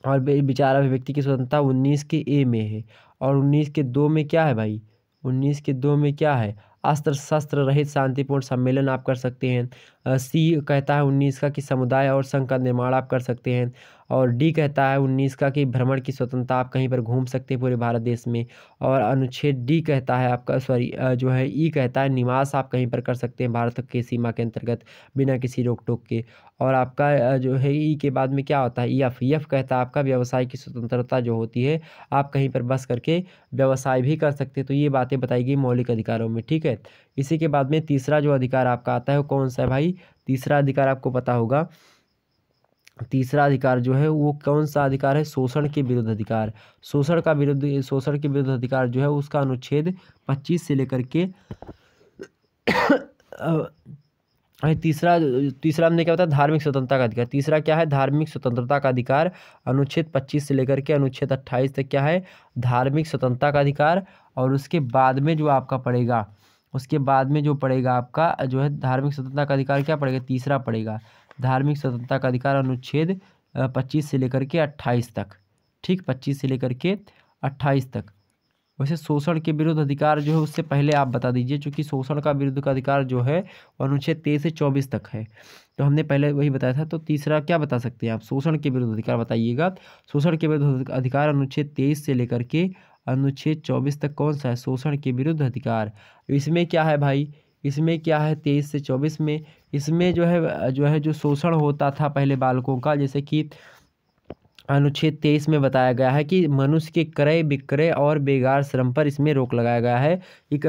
और विचार अभिव्यक्ति की स्वतंत्रता उन्नीस के ए में है और उन्नीस के दो में क्या है भाई उन्नीस के दो में क्या है अस्त्र शस्त्र रहित शांतिपूर्ण सम्मेलन आप कर सकते हैं सी कहता है उन्नीस का कि समुदाय और संघ का निर्माण आप कर सकते हैं और डी कहता है उन्नीस का कि भ्रमण की स्वतंत्रता आप कहीं पर घूम सकते हैं पूरे भारत देश में और अनुच्छेद डी कहता है आपका सॉरी जो है ई कहता है निवास आप कहीं पर कर सकते हैं भारत के सीमा के अंतर्गत बिना किसी रोक टोक के और आपका जो है ई के बाद में क्या होता है ई एफ यफ कहता है आपका व्यवसाय की स्वतंत्रता जो होती है आप कहीं पर बस करके व्यवसाय भी कर सकते हैं तो ये बातें बताई गई मौलिक अधिकारों में ठीक है इसी के बाद में तीसरा जो अधिकार आपका आता है वो कौन सा है भाई तीसरा अधिकार आपको पता होगा तीसरा अधिकार जो है वो कौन सा अधिकार है शोषण के विरुद्ध अधिकार शोषण का विरुद्ध शोषण के विरुद्ध अधिकार जो है उसका अनुच्छेद पच्चीस से लेकर के तीसरा तीसरा हमने क्या बताया धार्मिक स्वतंत्रता का अधिकार तीसरा क्या है धार्मिक स्वतंत्रता का अधिकार अनुच्छेद पच्चीस से लेकर के अनुच्छेद अट्ठाईस तक क्या है धार्मिक स्वतंत्रता का अधिकार और उसके बाद में जो आपका पड़ेगा उसके बाद में जो पड़ेगा आपका जो है धार्मिक स्वतंत्रता का अधिकार क्या पड़ेगा तीसरा पड़ेगा धार्मिक स्वतंत्रता का अधिकार अनुच्छेद पच्चीस से लेकर के अट्ठाईस तक ठीक पच्चीस से लेकर के अट्ठाईस तक वैसे शोषण के विरुद्ध अधिकार जो है उससे पहले आप बता दीजिए क्योंकि शोषण का विरुद्ध का अधिकार जो है अनुच्छेद तेईस से चौबीस तक है तो हमने पहले वही बताया था तो तीसरा क्या बता सकते हैं आप शोषण के विरुद्ध अधिकार बताइएगा शोषण के विरुद्ध अधिकार अनुच्छेद तेईस से लेकर के अनुच्छेद चौबीस तक कौन सा है शोषण के विरुद्ध अधिकार इसमें क्या है भाई इसमें क्या है तेईस से चौबीस में इसमें जो है जो है जो शोषण होता था पहले बालकों का जैसे कि अनुच्छेद तेईस में बताया गया है कि मनुष्य के क्रय विक्रय और बेकार श्रम पर इसमें रोक लगाया गया है कि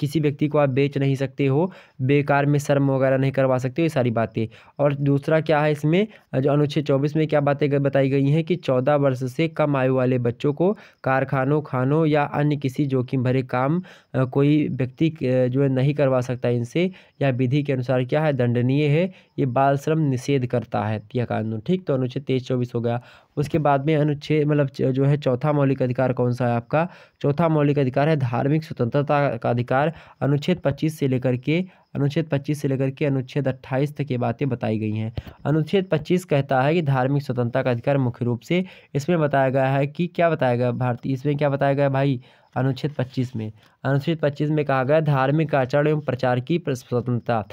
किसी व्यक्ति को आप बेच नहीं सकते हो बेकार में श्रम वगैरह नहीं करवा सकते हो ये सारी बातें और दूसरा क्या है इसमें जो अनुच्छेद चौबीस में क्या बातें बताई गई हैं कि चौदह वर्ष से कम आयु वाले बच्चों को कारखानों खानों या अन्य किसी जोखिम भरे काम कोई व्यक्ति जो है नहीं करवा सकता इनसे या विधि के अनुसार क्या है दंडनीय है ये बाल श्रम निषेध करता है यह कानून ठीक तो अनुच्छेद तेईस चौबीस हो गया उसके बाद में अनुच्छेद मतलब जो है चौथा मौलिक अधिकार कौन सा है आपका चौथा मौलिक अधिकार है धार्मिक स्वतंत्रता का अधिकार अनुच्छेद पच्चीस से लेकर के अनुच्छेद 25 से लेकर के अनुच्छेद 28 तक ये बातें बताई गई हैं अनुच्छेद 25 कहता है कि धार्मिक स्वतंत्रता का अधिकार मुख्य रूप से इसमें बताया गया है कि क्या बताया गया भारतीय इसमें क्या बताया गया भाई अनुच्छेद 25 में अनुच्छेद 25 में कहा गया धार्मिक आचरण एवं प्रचार की स्वतंत्रता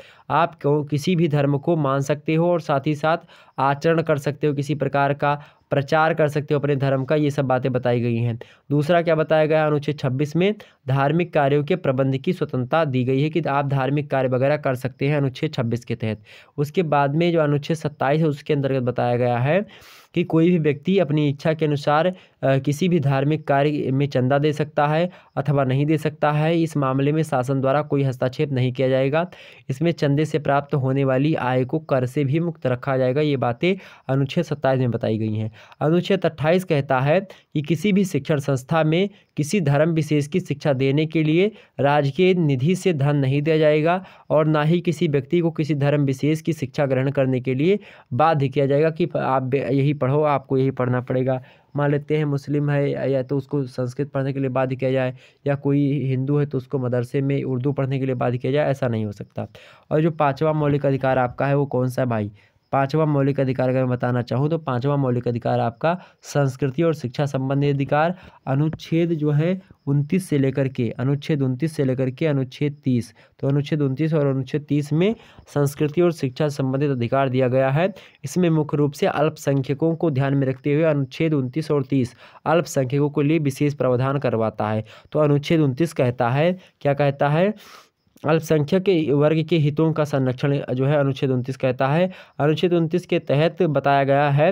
आप क्यों किसी भी धर्म को मान सकते हो और साथ ही साथ आचरण कर सकते हो किसी प्रकार का प्रचार कर सकते हो अपने धर्म का ये सब बातें बताई गई हैं दूसरा क्या बताया गया अनुच्छेद छब्बीस में धार्मिक कार्यों के प्रबंध की स्वतंत्रता दी गई है कि आप धार्मिक कार्य वगैरह कर सकते हैं अनुच्छेद छब्बीस के तहत उसके बाद में जो अनुच्छेद सत्ताईस है उसके अंतर्गत बताया गया है कि कोई भी व्यक्ति अपनी इच्छा के अनुसार किसी भी धार्मिक कार्य में चंदा दे सकता है अथवा नहीं दे सकता है इस मामले में शासन द्वारा कोई हस्तक्षेप नहीं किया जाएगा इसमें चंदे से प्राप्त होने वाली आय को कर से भी मुक्त रखा जाएगा ये बातें अनुच्छेद सत्ताईस में बताई गई हैं अनुच्छेद अट्ठाईस कहता है कि किसी भी शिक्षण संस्था में किसी धर्म विशेष की शिक्षा देने के लिए राजकीय निधि से धन नहीं दिया जाएगा और ना ही किसी व्यक्ति को किसी धर्म विशेष की शिक्षा ग्रहण करने के लिए बाध्य किया जाएगा कि आप यही पढ़ो आपको यही पढ़ना पड़ेगा मान लेते हैं मुस्लिम है या तो उसको संस्कृत पढ़ने के लिए बाध्य किया जाए या कोई हिंदू है तो उसको मदरसे में उर्दू पढ़ने के लिए बाध्य किया जाए ऐसा नहीं हो सकता और जो पाँचवा मौलिक अधिकार आपका है वो कौन सा है भाई पांचवा मौलिक अधिकार अगर मैं बताना चाहूँ तो पांचवा मौलिक अधिकार आपका संस्कृति और शिक्षा संबंधी अधिकार अनुच्छेद जो है उनतीस से लेकर के अनुच्छेद उनतीस से लेकर के अनुच्छेद तीस तो अनुच्छेद उनतीस और अनुच्छेद तीस में संस्कृति और शिक्षा संबंधित अधिकार दिया गया है इसमें मुख्य रूप से अल्पसंख्यकों को ध्यान में रखते हुए अनुच्छेद उनतीस और तीस अल्पसंख्यकों के लिए विशेष प्रावधान करवाता है तो अनुच्छेद उनतीस कहता है क्या कहता है अल्पसंख्यक वर्ग के हितों का संरक्षण जो है अनुच्छेद उनतीस कहता है अनुच्छेद उनतीस के तहत बताया गया है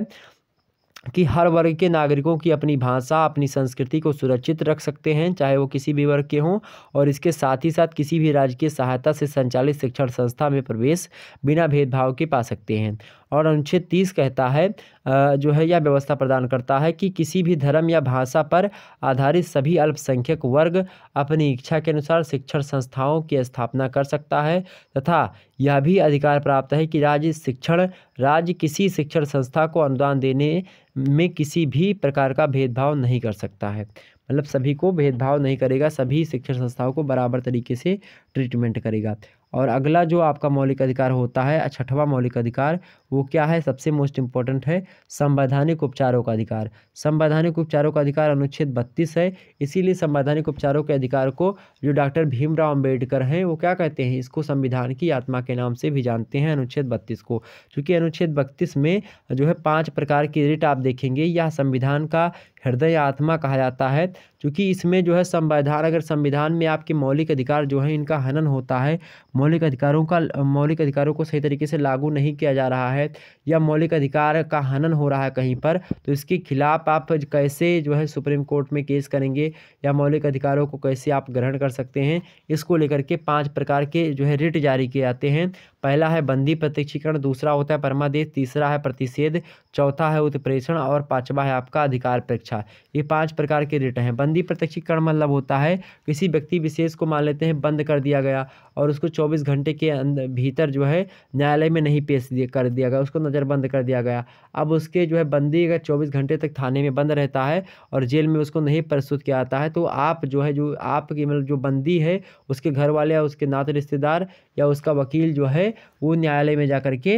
कि हर वर्ग के नागरिकों की अपनी भाषा अपनी संस्कृति को सुरक्षित रख सकते हैं चाहे वो किसी भी वर्ग के हों और इसके साथ ही साथ किसी भी राज्य की सहायता से संचालित शिक्षण संस्था में प्रवेश बिना भेदभाव के पा सकते हैं और अनुच्छेद तीस कहता है जो है यह व्यवस्था प्रदान करता है कि किसी भी धर्म या भाषा पर आधारित सभी अल्पसंख्यक वर्ग अपनी इच्छा के अनुसार शिक्षण संस्थाओं की स्थापना कर सकता है तथा यह भी अधिकार प्राप्त है कि राज्य शिक्षण राज्य किसी शिक्षण संस्था को अनुदान देने में किसी भी प्रकार का भेदभाव नहीं कर सकता है मतलब सभी को भेदभाव नहीं करेगा सभी शिक्षण संस्थाओं को बराबर तरीके से ट्रीटमेंट करेगा और अगला जो आपका मौलिक अधिकार होता है छठवा मौलिक अधिकार वो क्या है सबसे मोस्ट इम्पॉर्टेंट है संवैधानिक उपचारों का अधिकार संवैधानिक उपचारों का अधिकार अनुच्छेद बत्तीस है इसीलिए संवैधानिक उपचारों के अधिकार को जो डॉक्टर भीमराव अम्बेडकर हैं वो क्या कहते हैं इसको संविधान की आत्मा के नाम से भी जानते हैं अनुच्छेद बत्तीस को क्योंकि अनुच्छेद बत्तीस में जो है पाँच प्रकार की रिट आप देखेंगे यह संविधान का हृदय आत्मा कहा जाता है क्योंकि इसमें जो है संविधान अगर संविधान में आपके मौलिक अधिकार जो है इनका हनन होता है मौलिक अधिकारों का मौलिक अधिकारों को सही तरीके से लागू नहीं किया जा रहा है या मौलिक अधिकार का हनन हो रहा है कहीं पर तो इसके खिलाफ आप कैसे जो है सुप्रीम कोर्ट में केस करेंगे या मौलिक अधिकारों को कैसे आप ग्रहण कर सकते हैं इसको लेकर के पाँच प्रकार के जो है रिट जारी किए जाते हैं पहला है बंदी प्रत्यक्षीकरण दूसरा होता है परमादेश तीसरा है प्रतिषेध चौथा है उत्प्रेषण और पांचवा है आपका अधिकार परीक्षा ये पांच प्रकार के रिट हैं बंदी प्रत्यक्षीकरण मतलब होता है किसी व्यक्ति विशेष को मान लेते हैं बंद कर दिया गया और उसको चौबीस घंटे के अंदर भीतर जो है न्यायालय में नहीं पेश कर दिया गया उसको नज़रबंद कर दिया गया अब उसके जो है बंदी अगर चौबीस घंटे तक थाने में बंद रहता है और जेल में उसको नहीं प्रस्तुत किया जाता है तो आप जो है जो आपकी मतलब जो बंदी है उसके घर वाले या उसके नाते रिश्तेदार या उसका वकील जो है वो न्यायालय में जा कर के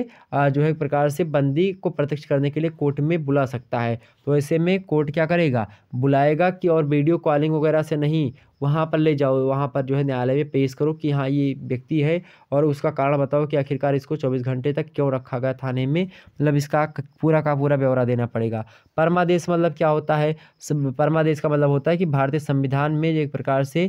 जो है एक प्रकार से बंदी को प्रत्यक्ष करने के लिए कोर्ट में बुला सकता है तो ऐसे में कोर्ट क्या करेगा बुलाएगा कि और वीडियो कॉलिंग वगैरह से नहीं वहाँ पर ले जाओ वहाँ पर जो है न्यायालय में पेश करो कि हाँ ये व्यक्ति है और उसका कारण बताओ कि आखिरकार इसको चौबीस घंटे तक क्यों रखा गया थाने में मतलब इसका पूरा का पूरा ब्यौरा देना पड़ेगा परमादेश मतलब क्या होता है परमादेश का मतलब होता है कि भारतीय संविधान में एक प्रकार से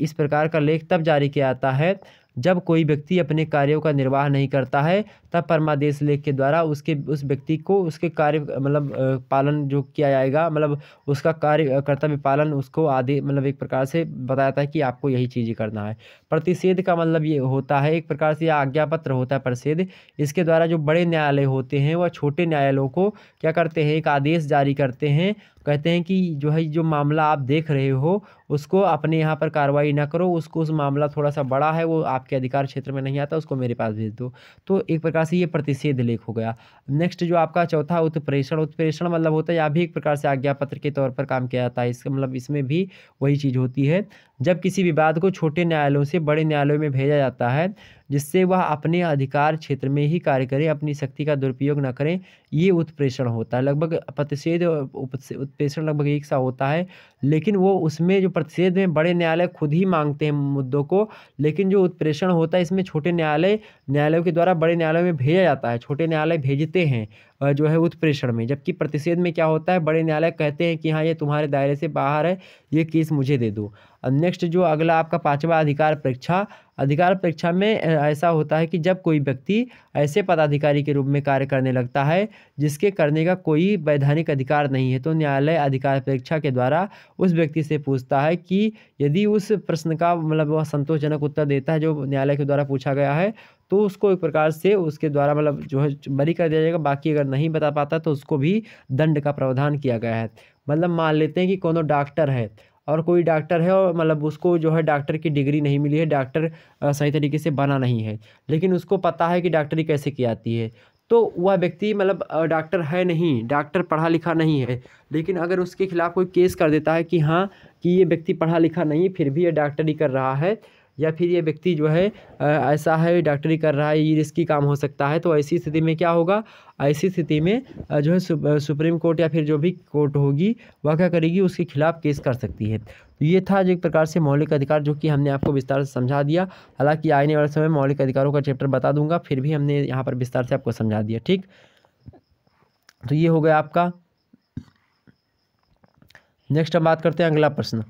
इस प्रकार का लेख तब जारी किया जाता है जब कोई व्यक्ति अपने कार्यों का निर्वाह नहीं करता है तब परमादेश लेख के द्वारा उसके उस व्यक्ति को उसके कार्य मतलब पालन जो किया जाएगा मतलब उसका कार्य कर्तव्य पालन उसको आदि मतलब एक प्रकार से बताया था कि आपको यही चीज़ करना है प्रतिषेध का मतलब ये होता है एक प्रकार से आज्ञा पत्र होता है प्रतिषेध इसके द्वारा जो बड़े न्यायालय होते हैं वह छोटे न्यायालयों को क्या करते हैं एक आदेश जारी करते हैं कहते हैं कि जो है जो मामला आप देख रहे हो उसको अपने यहाँ पर कार्रवाई ना करो उसको उस मामला थोड़ा सा बड़ा है वो आपके अधिकार क्षेत्र में नहीं आता उसको मेरे पास भेज दो तो एक प्रकार से ये प्रतिषेध लेख हो गया नेक्स्ट जो आपका चौथा उत्प्रेषण उत्प्रेषण मतलब होता है या भी एक प्रकार से आज्ञा पत्र के तौर पर काम किया जाता है इसका मतलब इसमें भी वही चीज़ होती है जब किसी विवाद को छोटे न्यायालयों से बड़े न्यायालयों में भेजा जाता है जिससे वह अपने अधिकार क्षेत्र में ही कार्य करें अपनी शक्ति का दुरुपयोग न करें ये उत्प्रेषण होता है लगभग प्रतिषेध उत्प्रेषण लगभग एक सा होता है लेकिन वो उसमें जो प्रतिषेध में बड़े न्यायालय खुद ही मांगते हैं मुद्दों को लेकिन जो उत्प्रेषण होता है इसमें छोटे न्यायालय न्यायालयों के द्वारा बड़े न्यायालय में भेजा जाता है छोटे न्यायालय भेजते हैं जो है उत्प्रेषण में जबकि प्रतिषेध में क्या होता है बड़े न्यायालय कहते हैं कि हाँ ये तुम्हारे दायरे से बाहर है ये केस मुझे दे दो नेक्स्ट जो अगला आपका पाँचवा अधिकार परीक्षा अधिकार परीक्षा में ऐसा होता है कि जब कोई व्यक्ति ऐसे पदाधिकारी के रूप में कार्य करने लगता है जिसके करने का कोई वैधानिक अधिकार नहीं है तो न्यायालय अधिकार परीक्षा के द्वारा उस व्यक्ति से पूछता है कि यदि उस प्रश्न का मतलब वह संतोषजनक उत्तर देता है जो न्यायालय के द्वारा पूछा गया है तो उसको एक प्रकार से उसके द्वारा मतलब जो है बरी कर दिया जाएगा बाकी अगर नहीं बता पाता तो उसको भी दंड का प्रावधान किया गया है मतलब मान लेते हैं कि कोनो डॉक्टर है और कोई डॉक्टर है और मतलब उसको जो है डॉक्टर की डिग्री नहीं मिली है डॉक्टर सही तरीके से बना नहीं है लेकिन उसको पता है कि डॉक्टरी कैसे की जाती है तो वह व्यक्ति मतलब डॉक्टर है नहीं डॉक्टर पढ़ा लिखा नहीं है लेकिन अगर उसके खिलाफ़ कोई केस कर देता है कि हाँ कि ये व्यक्ति पढ़ा लिखा नहीं फिर भी ये डॉक्टरी कर रहा है या फिर ये व्यक्ति जो है ऐसा है डॉक्टरी कर रहा है ये रिस्की काम हो सकता है तो ऐसी स्थिति में क्या होगा ऐसी स्थिति में जो है सुप्रीम कोर्ट या फिर जो भी कोर्ट होगी वह क्या करेगी उसके खिलाफ केस कर सकती है तो ये था जो एक प्रकार से मौलिक अधिकार जो कि हमने आपको विस्तार से समझा दिया हालांकि आने वाले समय मौलिक अधिकारों का चैप्टर बता दूंगा फिर भी हमने यहाँ पर विस्तार से आपको समझा दिया ठीक तो ये हो गया आपका नेक्स्ट हम बात करते हैं अगला प्रश्न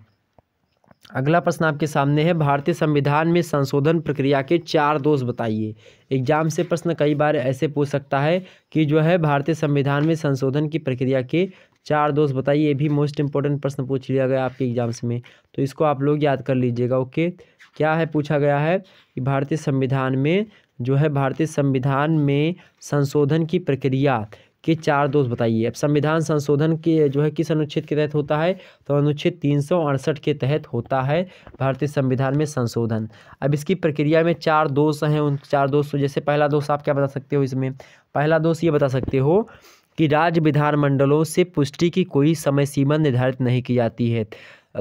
अगला प्रश्न आपके सामने है भारतीय संविधान में संशोधन प्रक्रिया के चार दोष बताइए एग्जाम से प्रश्न कई बार ऐसे पूछ सकता है कि जो है भारतीय संविधान में संशोधन की प्रक्रिया के चार दोष बताइए ये भी मोस्ट इम्पोर्टेंट प्रश्न पूछ लिया गया आपके एग्जाम्स में तो इसको आप लोग याद कर लीजिएगा ओके क्या है पूछा गया है कि भारतीय संविधान में जो है भारतीय संविधान में संशोधन की प्रक्रिया के चार दोष बताइए अब संविधान संशोधन के जो है किस अनुच्छेद के तहत होता है तो अनुच्छेद तीन सौ अड़सठ के तहत होता है भारतीय संविधान में संशोधन अब इसकी प्रक्रिया में चार दोष हैं उन चार दोष जैसे पहला दोष आप क्या बता सकते हो इसमें पहला दोष ये बता सकते हो कि राज्य विधानमंडलों से पुष्टि की कोई समय सीमा निर्धारित नहीं की जाती है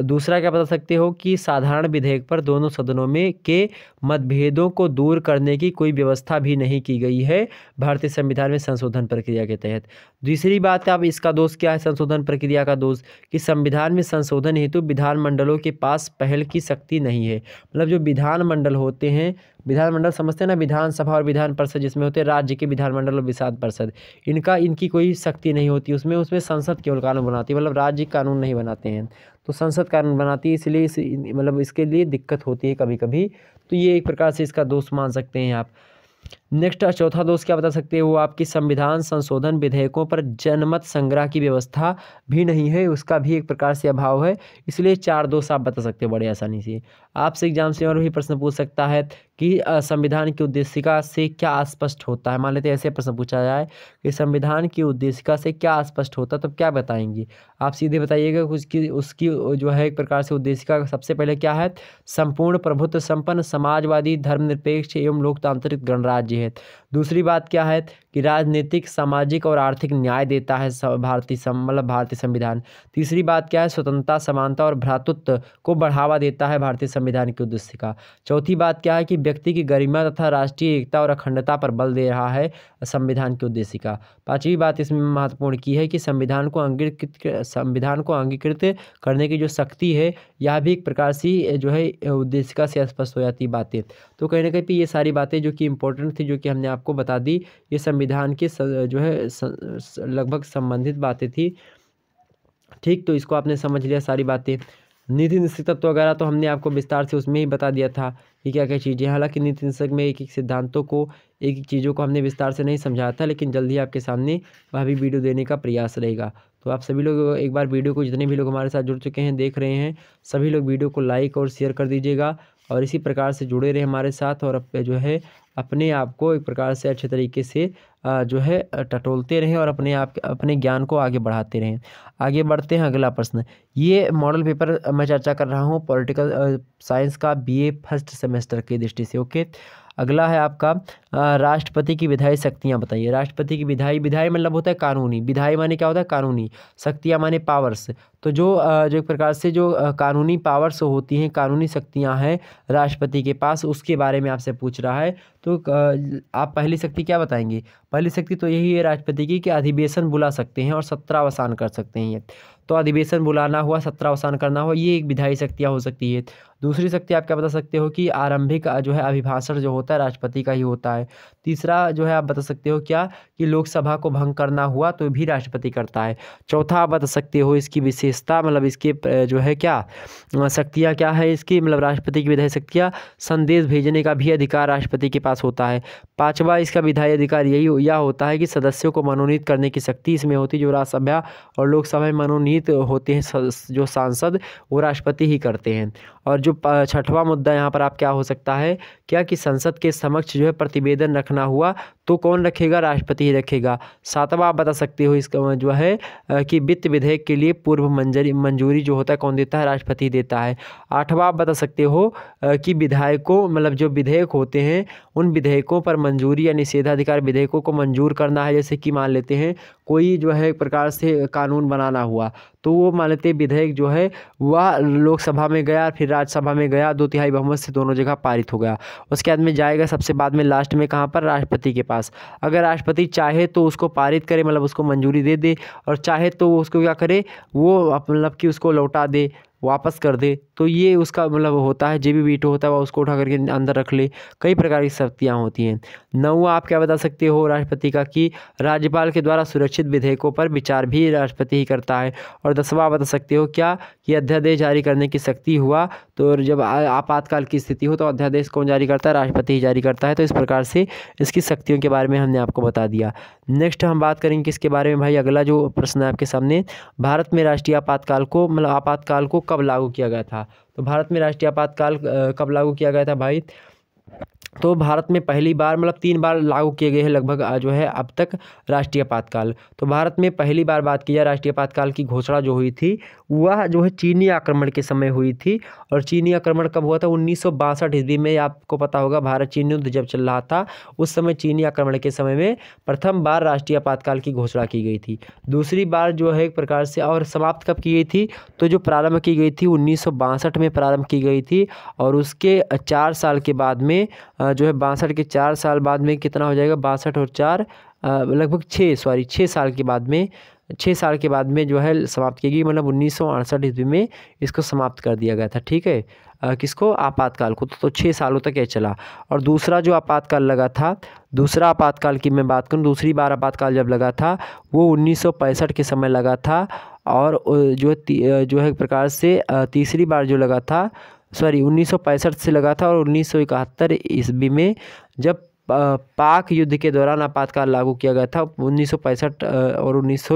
दूसरा क्या बता सकते हो कि साधारण विधेयक पर दोनों सदनों में के मतभेदों को दूर करने की कोई व्यवस्था भी नहीं की गई है भारतीय संविधान में संशोधन प्रक्रिया के तहत दूसरी बात अब इसका दोष क्या है संशोधन प्रक्रिया का दोष कि संविधान में संशोधन हेतु विधानमंडलों के पास पहल की शक्ति नहीं है मतलब जो विधानमंडल होते हैं विधानमंडल समझते हैं ना विधानसभा और विधान परिषद जिसमें होते हैं राज्य के विधानमंडल और विधान परिषद इनका इनकी कोई शक्ति नहीं होती उसमें उसमें संसद केवल कानून बनाती है मतलब राज्य कानून नहीं बनाते हैं तो संसद कारण बनाती है इसलिए इस मतलब इसके लिए दिक्कत होती है कभी कभी तो ये एक प्रकार से इसका दोष मान सकते हैं आप नेक्स्ट चौथा दोष क्या बता सकते हैं वो आपकी संविधान संशोधन विधेयकों पर जनमत संग्रह की व्यवस्था भी नहीं है उसका भी एक प्रकार से अभाव है इसलिए चार दोष आप बता सकते हो बड़े आसानी से आपसे एग्जाम से और भी प्रश्न पूछ सकता है कि संविधान की उद्देशिका से क्या स्पष्ट होता है मान लेते हैं ऐसे प्रश्न पूछा जाए कि संविधान की उद्देशिका से क्या स्पष्ट होता है तब क्या बताएंगे आप सीधे बताइएगा उसकी उसकी जो है एक प्रकार से उद्देशिका सबसे पहले क्या है संपूर्ण प्रभुत्व संपन्न समाजवादी धर्मनिरपेक्ष एवं लोकतांत्रिक गणराज्य it दूसरी बात क्या है कि राजनीतिक सामाजिक और आर्थिक न्याय देता है भारतीय मतलब भारतीय संविधान तीसरी बात क्या है स्वतंत्रता समानता और भ्रातृत्व को बढ़ावा देता है भारतीय संविधान के उद्देश्य का चौथी बात क्या है कि व्यक्ति की गरिमा तथा राष्ट्रीय एकता और अखंडता पर बल दे रहा है संविधान के उद्देश्य का पाँचवीं बात इसमें महत्वपूर्ण की है कि संविधान को अंगीकृत संविधान को अंगीकृत करने की जो शक्ति है यह भी एक प्रकार से जो है उद्देशिका से स्पष्ट हो जाती बातें तो कहीं ना कहीं ये सारी बातें जो कि इंपॉर्टेंट थी जो कि हमने आप आपको बता दी ये संविधान के जो है लगभग संबंधित बातें थी ठीक तो इसको आपने समझ लिया सारी बातें नीति निश्चित तत्व तो वगैरह तो हमने आपको विस्तार से उसमें ही बता दिया था कि क्या क्या चीज़ें हालांकि नीति निश्चक में एक एक सिद्धांतों को एक एक चीज़ों को हमने विस्तार से नहीं समझाया था लेकिन जल्द ही आपके सामने वह भी वीडियो देने का प्रयास रहेगा तो आप सभी लोग एक बार वीडियो को जितने भी लोग हमारे साथ जुड़ चुके हैं देख रहे हैं सभी लोग वीडियो को लाइक और शेयर कर दीजिएगा और इसी प्रकार से जुड़े रहे हमारे साथ और जो है अपने आप को एक प्रकार से अच्छे तरीके से जो है टटोलते रहें और अपने आप अपने ज्ञान को आगे बढ़ाते रहें आगे बढ़ते हैं अगला प्रश्न ये मॉडल पेपर मैं चर्चा कर रहा हूँ पॉलिटिकल साइंस का बीए फर्स्ट सेमेस्टर की दृष्टि से ओके okay? अगला है आपका राष्ट्रपति की विधायी शक्तियाँ बताइए राष्ट्रपति की विधायी विधायी मतलब होता है कानूनी विधायी माने क्या होता है कानूनी शक्तियाँ माने पावर्स तो जो जो एक प्रकार से जो कानूनी पावर्स होती हैं कानूनी शक्तियाँ हैं राष्ट्रपति के पास उसके बारे में आपसे पूछ रहा है तो आप पहली शक्ति क्या बताएंगे पहली शक्ति तो यही है राष्ट्रपति की कि अधिवेशन बुला सकते हैं और सत्रावसान कर सकते हैं तो अधिवेशन बुलाना हुआ सत्रावसान करना हुआ ये एक विधायी शक्तियाँ हो सकती है दूसरी शक्ति आप क्या बता सकते हो कि आरंभिक जो है अभिभाषण जो होता है राष्ट्रपति का ही होता है तीसरा जो है आप बता सकते हो क्या कि लोकसभा को भंग करना हुआ तो भी राष्ट्रपति करता है चौथा आप बता सकते हो इसकी विशेषता मतलब इसके जो है क्या शक्तियाँ क्या है इसकी मतलब राष्ट्रपति की विधायक शक्तियाँ संदेश भेजने का भी अधिकार राष्ट्रपति के पास होता है पाँचवा इसका विधायी अधिकार यही यह होता है कि सदस्यों को मनोनीत करने की शक्ति इसमें होती है जो राज्यसभा और लोकसभा में मनोनीत होते हैं जो सांसद वो राष्ट्रपति ही करते हैं और जो जो छठवां मुद्दा यहाँ पर आप क्या हो सकता है क्या कि संसद के समक्ष जो है प्रतिवेदन रखना हुआ तो कौन रखेगा राष्ट्रपति ही रखेगा सातवां आप बता सकते हो इसका मतलब जो है कि वित्त विधेयक के लिए पूर्व मंजरी मंजूरी जो होता है कौन देता है राष्ट्रपति देता है आठवां आप बता सकते हो कि विधायकों मतलब जो विधेयक होते हैं उन विधेयकों पर मंजूरी या निषेधाधिकार विधेयकों को मंजूर करना है जैसे कि मान लेते हैं कोई जो है एक प्रकार से कानून बनाना हुआ तो वो मान लेते विधेयक जो है वह लोकसभा में गया फिर राज्यसभा में गया दो तिहाई बहुमत से दोनों जगह पारित हो गया उसके बाद में जाएगा सबसे बाद में लास्ट में कहाँ पर राष्ट्रपति के पास पास अगर राष्ट्रपति चाहे तो उसको पारित करे मतलब उसको मंजूरी दे दे और चाहे तो उसको क्या करे वो मतलब कि उसको लौटा दे वापस कर दे तो ये उसका मतलब होता है जे भी बीट होता है वह उसको उठा करके अंदर रख ले कई प्रकार की शक्तियाँ होती हैं नौवा आप क्या बता सकते हो राष्ट्रपति का कि राज्यपाल के द्वारा सुरक्षित विधेयकों पर विचार भी राष्ट्रपति ही करता है और दसवा बता सकते हो क्या कि अध्यादेश जारी करने की शक्ति हुआ तो जब आपातकाल की स्थिति हो तो अध्यादेश कौन जारी करता है राष्ट्रपति ही जारी करता है तो इस प्रकार से इसकी शक्तियों के बारे में हमने आपको बता दिया नेक्स्ट हम बात करेंगे किसके बारे में भाई अगला जो प्रश्न है आपके सामने भारत में राष्ट्रीय आपातकाल को मतलब आपातकाल को कब लागू किया गया था तो भारत में राष्ट्रीय आपातकाल कब लागू किया गया था भाई तो भारत में पहली बार मतलब तीन बार लागू किए गए हैं लगभग जो है अब तक राष्ट्रीय आपातकाल तो भारत में पहली बार बात की जाए राष्ट्रीय आपातकाल की घोषणा जो हुई थी वह जो है चीनी आक्रमण के समय हुई थी और चीनी आक्रमण कब हुआ था उन्नीस सौ बासठ ईस्वी में आपको पता होगा भारत चीन युद्ध जब चल रहा था उस समय चीनी आक्रमण के समय में प्रथम बार राष्ट्रीय आपातकाल की घोषणा की गई थी दूसरी बार जो है एक प्रकार से और समाप्त कब की गई थी तो जो प्रारंभ की गई थी उन्नीस में प्रारंभ की गई थी और उसके चार साल के बाद में जो है बासठ के चार साल बाद में कितना हो जाएगा बासठ और चार लगभग छः सॉरी छः साल के बाद में छः साल के बाद में जो है समाप्त की गई मतलब उन्नीस सौ अड़सठ ईस्वी में इसको समाप्त कर दिया गया था ठीक है किसको आपातकाल को तो, तो छः सालों तक यह चला और दूसरा जो आपातकाल लगा था दूसरा आपातकाल की मैं बात करूँ दूसरी बार आपातकाल जब लगा था वो उन्नीस के समय लगा था और जो है जो है प्रकार से तीसरी बार जो लगा था सॉरी उन्नीस से लगा था और उन्नीस सौ इकहत्तर ईस्वी में जब पाक युद्ध के दौरान आपातकाल लागू किया गया था उन्नीस और उन्नीस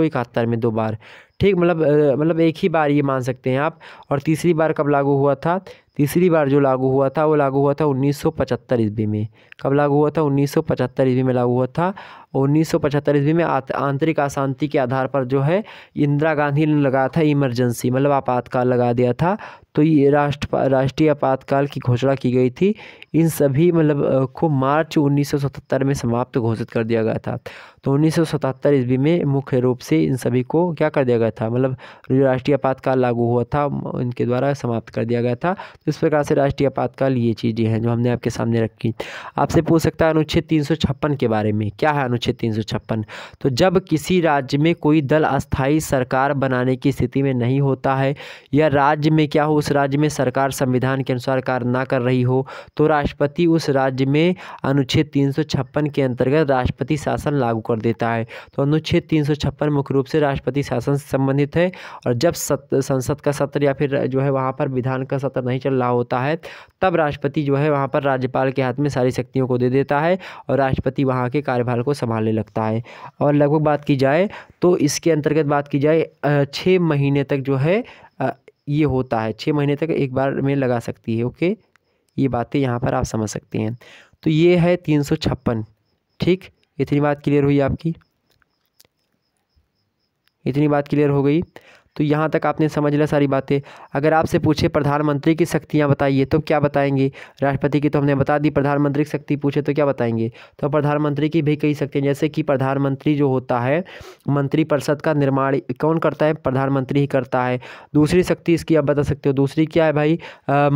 में दो बार ठीक मतलब मतलब एक ही बार ये मान सकते हैं आप और तीसरी बार कब लागू हुआ था तीसरी बार जो लागू हुआ था वो लागू हुआ था 1975 ईस्वी में कब लागू हुआ था 1975 ईस्वी में लागू हुआ था उन्नीस सौ पचहत्तर ईस्वी में आंतरिक अशांति के आधार पर जो है इंदिरा गांधी ने लगाया था इमरजेंसी मतलब आपातकाल लगा दिया था तो ये राष्ट्र राष्ट्रीय आपातकाल की घोषणा की गई थी इन सभी मतलब को मार्च सतहत्तर में समाप्त घोषित कर दिया गया था तो उन्नीस सौ सतहत्तर ईस्वी में मुख्य रूप से इन सभी को क्या कर दिया गया था मतलब राष्ट्रीय आपातकाल लागू हुआ था इनके द्वारा समाप्त कर दिया गया था तो इस प्रकार से राष्ट्रीय आपातकाल ये चीज़ें हैं जो हमने आपके सामने रखी आपसे पूछ सकता है अनुच्छेद तीन के बारे में क्या है अनुच्छेद अनुच्छेद तीन तो जब किसी राज्य में कोई दल अस्थायी सरकार बनाने की स्थिति में नहीं होता है या राज्य में क्या हो उस राज्य में सरकार संविधान के अनुसार कार्य ना कर रही हो तो राष्ट्रपति उस राज्य में अनुच्छेद तीन सौ छप्पन के अंतर्गत राष्ट्रपति शासन लागू कर देता है तो अनुच्छेद तीन सौ छप्पन मुख्य रूप से राष्ट्रपति शासन से संबंधित है और जब संसद का सत्र या फिर जो है वहाँ पर विधान का सत्र नहीं चल रहा होता है तब राष्ट्रपति जो है वहाँ पर राज्यपाल के हाथ में सारी शक्तियों को दे देता है और राष्ट्रपति वहाँ के कार्यभार को संभाल संभालने लगता है और लगभग बात की जाए तो इसके अंतर्गत बात की जाए छः महीने तक जो है ये होता है छः महीने तक एक बार में लगा सकती है ओके ये बातें यहाँ पर आप समझ सकते हैं तो ये है तीन सौ छप्पन ठीक इतनी बात क्लियर हुई आपकी इतनी बात क्लियर हो गई तो यहाँ तक आपने समझ लिया सारी बातें अगर आपसे पूछे प्रधानमंत्री की शक्तियाँ बताइए तो क्या बताएंगे राष्ट्रपति की तो हमने बता दी प्रधानमंत्री की शक्ति पूछे तो क्या बताएंगे तो प्रधानमंत्री की भी कई शक्तियाँ जैसे कि प्रधानमंत्री जो होता है मंत्रिपरिषद का निर्माण कौन करता है प्रधानमंत्री ही करता है दूसरी शक्ति इसकी आप बता सकते हो दूसरी क्या है भाई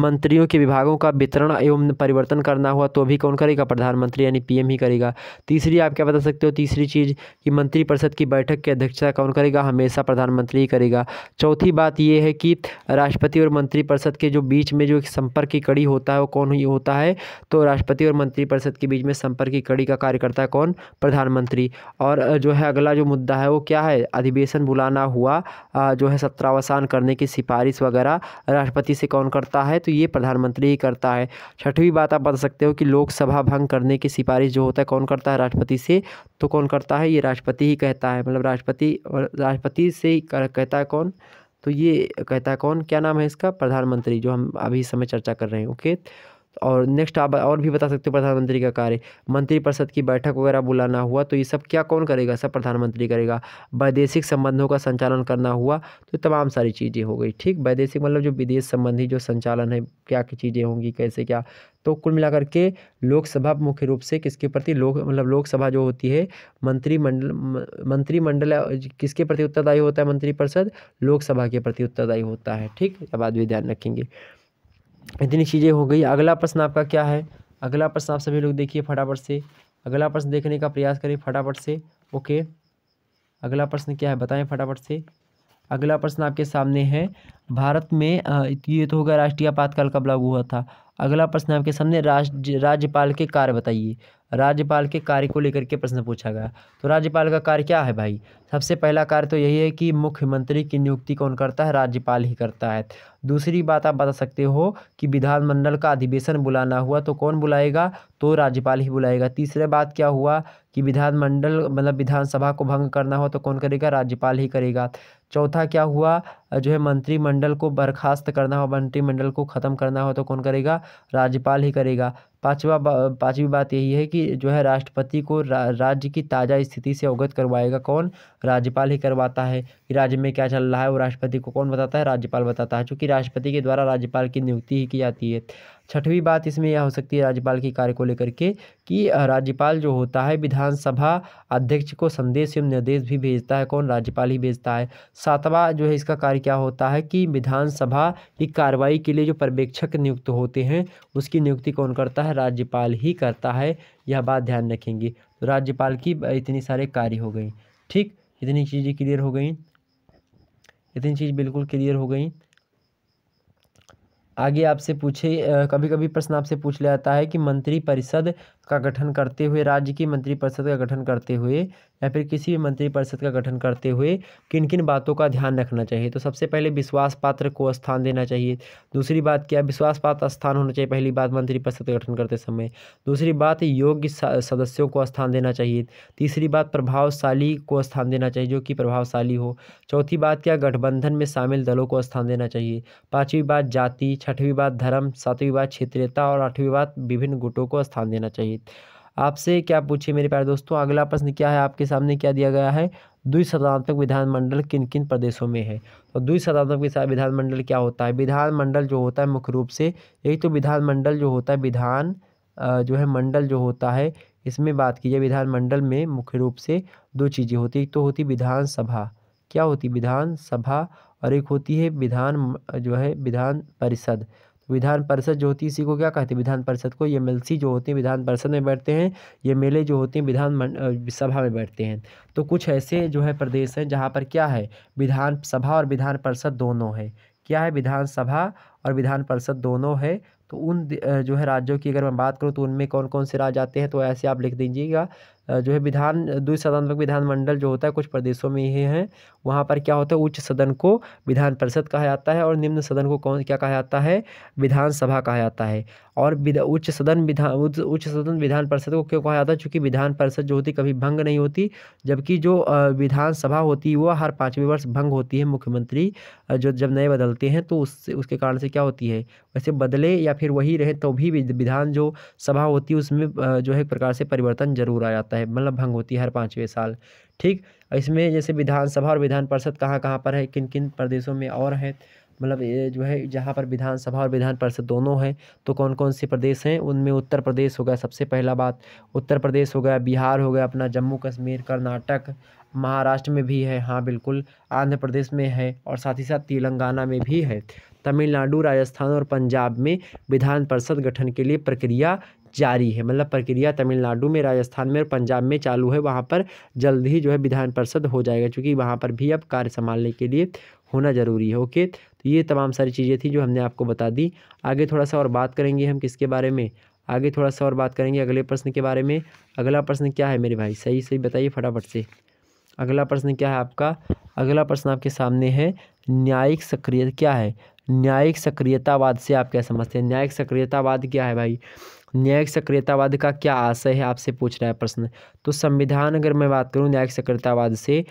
मंत्रियों के विभागों का वितरण एवं परिवर्तन करना हुआ तो भी कौन करेगा प्रधानमंत्री यानी पी ही करेगा तीसरी आप क्या बता सकते हो तीसरी चीज़ कि मंत्रिपरिषद की बैठक की अध्यक्षता कौन करेगा हमेशा प्रधानमंत्री ही करेगा चौथी बात यह है कि राष्ट्रपति और मंत्रिपरिषद के जो बीच में जो एक संपर्क की कड़ी होता है वो कौन ही होता है तो राष्ट्रपति और मंत्रिपरिषद के बीच में संपर्क की कड़ी का कार्य करता है कौन प्रधानमंत्री और जो है अगला जो मुद्दा है वो क्या है अधिवेशन बुलाना हुआ जो है सत्रावसान करने की सिफारिश वगैरह राष्ट्रपति से कौन करता है तो ये प्रधानमंत्री ही करता है छठवीं बात आप बता सकते हो कि लोकसभा भंग करने की सिफारिश जो होता है कौन करता है राष्ट्रपति से तो कौन करता है ये राष्ट्रपति ही कहता है मतलब राष्ट्रपति राष्ट्रपति से कहता है कौन कौन तो ये कहता है कौन क्या नाम है इसका प्रधानमंत्री जो हम अभी समय चर्चा कर रहे हैं ओके और नेक्स्ट आप और भी बता सकते हो प्रधानमंत्री का कार्य मंत्रिपरिषद की बैठक वगैरह बुलाना हुआ तो ये सब क्या कौन करेगा सब प्रधानमंत्री करेगा वैदेशिक संबंधों का संचालन करना हुआ तो तमाम सारी चीज़ें हो गई ठीक वैदेशिक मतलब जो विदेश संबंधी जो संचालन है क्या की चीज़ें होंगी कैसे क्या तो कुल मिलाकर के लोकसभा मुख्य रूप से किसके प्रति लोक मतलब लोकसभा जो होती है मंत्रिमंडल मंत्रिमंडल किसके प्रति उत्तरदायी होता है मंत्रिपरिषद लोकसभा के प्रति उत्तरदायी होता है ठीक बात भी ध्यान रखेंगे इतनी चीज़ें हो गई अगला प्रश्न आपका क्या है अगला प्रश्न आप सभी लोग देखिए फटाफट से अगला प्रश्न देखने का प्रयास करें फटाफट से ओके अगला प्रश्न क्या है बताएं फटाफट से अगला प्रश्न आपके सामने है भारत में ये तो होगा राष्ट्रीय आपातकाल कब लागू हुआ था अगला प्रश्न आपके सामने राज्य राज्यपाल के कार्य बताइए राज्यपाल के कार्य को लेकर के प्रश्न पूछा गया तो राज्यपाल का कार्य क्या है भाई सबसे पहला कार्य तो यही है कि मुख्यमंत्री की नियुक्ति कौन करता है राज्यपाल ही करता है दूसरी बात आप बता सकते हो कि विधानमंडल का अधिवेशन बुलाना हुआ तो कौन बुलाएगा तो राज्यपाल ही बुलाएगा तीसरे बात क्या हुआ कि विधानमंडल मतलब विधानसभा को भंग करना हो तो कौन करेगा राज्यपाल ही करेगा चौथा क्या हुआ जो है मंत्रिमंडल को बर्खास्त करना हो मंत्रिमंडल को ख़त्म करना हो तो कौन करेगा राज्यपाल ही करेगा पाँचवा पांचवी बात यही है कि जो है राष्ट्रपति को रा, राज्य की ताज़ा स्थिति से अवगत करवाएगा कौन राज्यपाल ही करवाता है कि राज्य में क्या चल रहा है वो राष्ट्रपति को कौन बताता है राज्यपाल बताता है चूँकि राष्ट्रपति के द्वारा राज्यपाल की नियुक्ति ही की जाती है छठवीं बात इसमें यह हो सकती है राज्यपाल के कार्य को लेकर के कि राज्यपाल जो होता है विधानसभा अध्यक्ष को संदेश एवं निर्देश भी भेजता है कौन राज्यपाल ही भेजता है सातवा जो है इसका कार्य क्या होता है कि विधानसभा की कार्रवाई के लिए जो पर्यवेक्षक नियुक्त होते हैं उसकी नियुक्ति कौन करता है राज्यपाल ही करता है यह बात ध्यान रखेंगे तो राज्यपाल की इतनी सारे कार्य हो गई ठीक इतनी चीज़ें क्लियर हो गई इतनी चीज़ बिल्कुल क्लियर हो गई आगे आपसे पूछे कभी कभी प्रश्न आपसे पूछ लिया जाता है कि मंत्री परिषद का गठन करते हुए राज्य की मंत्रिपरिषद का गठन करते हुए या फिर किसी भी मंत्रिपरिषद का गठन करते हुए किन किन बातों का ध्यान रखना चाहिए तो सबसे पहले विश्वास पात्र को स्थान देना चाहिए दूसरी बात क्या विश्वास पात्र स्थान होना चाहिए पहली बात मंत्रिपरिषद का गठन करते समय दूसरी बात योग्य सदस्यों को स्थान देना चाहिए तीसरी बात प्रभावशाली को स्थान देना चाहिए जो कि प्रभावशाली हो चौथी बात क्या गठबंधन में शामिल दलों को स्थान देना चाहिए पाँचवीं बात जाति छठवीं बात धर्म सातवीं बात क्षेत्रीयता और आठवीं बात विभिन्न गुटों को स्थान देना चाहिए होगी आपसे क्या पूछिए मेरे प्यारे दोस्तों अगला प्रश्न क्या है आपके सामने क्या दिया गया है द्विशतात्मक विधानमंडल किन किन प्रदेशों में है तो द्विशतात्मक विधानमंडल क्या होता है विधानमंडल जो होता है मुख्य रूप से यही तो विधानमंडल जो होता है विधान जो है मंडल जो होता है इसमें बात की जाए विधानमंडल में मुख्य रूप से दो चीज़ें होती एक तो होती विधानसभा क्या होती विधानसभा और एक होती है विधान जो है विधान परिषद विधान परिषद जो होती है इसी को क्या कहते हैं विधान परिषद को ये एमएलसी जो होते हैं विधान परिषद में बैठते हैं ये मेले जो होते हैं विधान सभा में बैठते हैं तो कुछ ऐसे जो है प्रदेश हैं जहाँ पर क्या है विधान सभा और विधान परिषद दोनों है क्या है विधानसभा और विधान परिषद दोनों है तो उन जो है राज्यों की अगर मैं बात करूँ तो उनमें कौन कौन से राज्य आते हैं तो ऐसे आप लिख दीजिएगा जो है विधान द्विसदनात्मक विधानमंडल जो होता है कुछ प्रदेशों में ही हैं वहाँ पर क्या होता है उच्च सदन को विधान परिषद कहा जाता है और निम्न सदन को कौन क्या कहा जाता है विधानसभा कहा जाता है और उच्च सदन विधान उच्च सदन विधान परिषद को क्यों कहा जाता है चूँकि विधान परिषद जो होती कभी भंग नहीं होती जबकि जो विधानसभा होती है वह हर पाँचवें वर्ष भंग होती है मुख्यमंत्री जो जब नए बदलते हैं तो उससे उसके कारण से क्या होती है वैसे बदले या फिर वही रहे तो भी विधान जो सभा होती है उसमें जो है एक प्रकार से परिवर्तन जरूर आ जाता है मतलब भंग होती है हर पाँचवें साल ठीक इसमें जैसे विधानसभा और विधान परिषद कहाँ कहाँ पर है किन किन प्रदेशों में और है मतलब ये जो है जहाँ पर विधानसभा और विधान परिषद दोनों हैं तो कौन कौन से प्रदेश हैं उनमें उत्तर प्रदेश हो गया सबसे पहला बात उत्तर प्रदेश हो गया बिहार हो गया अपना जम्मू कश्मीर कर्नाटक महाराष्ट्र में भी है हाँ बिल्कुल आंध्र प्रदेश में है और साथ ही साथ तेलंगाना में भी है तमिलनाडु राजस्थान और पंजाब में विधान परिषद गठन के लिए प्रक्रिया जारी है मतलब प्रक्रिया तमिलनाडु में राजस्थान में और पंजाब में चालू है वहाँ पर जल्द ही जो है विधान परिषद हो जाएगा क्योंकि वहाँ पर भी अब कार्य संभालने के लिए होना ज़रूरी है ओके तो ये तमाम सारी चीज़ें थी जो हमने आपको बता दी आगे थोड़ा सा और बात करेंगे हम किसके बारे में आगे थोड़ा सा और बात करेंगे अगले प्रश्न के बारे में अगला प्रश्न क्या है मेरे भाई सही सही बताइए फटाफट से अगला प्रश्न क्या है आपका अगला प्रश्न आपके सामने है न्यायिक सक्रिय क्या है न्यायिक सक्रियतावाद से आप क्या समझते हैं न्यायिक सक्रियतावाद क्या है भाई न्यायिक सक्रियतावाद का क्या आशय है आपसे पूछ रहा है प्रश्न तो संविधान अगर मैं बात करूँ न्यायिक सक्रियतावाद से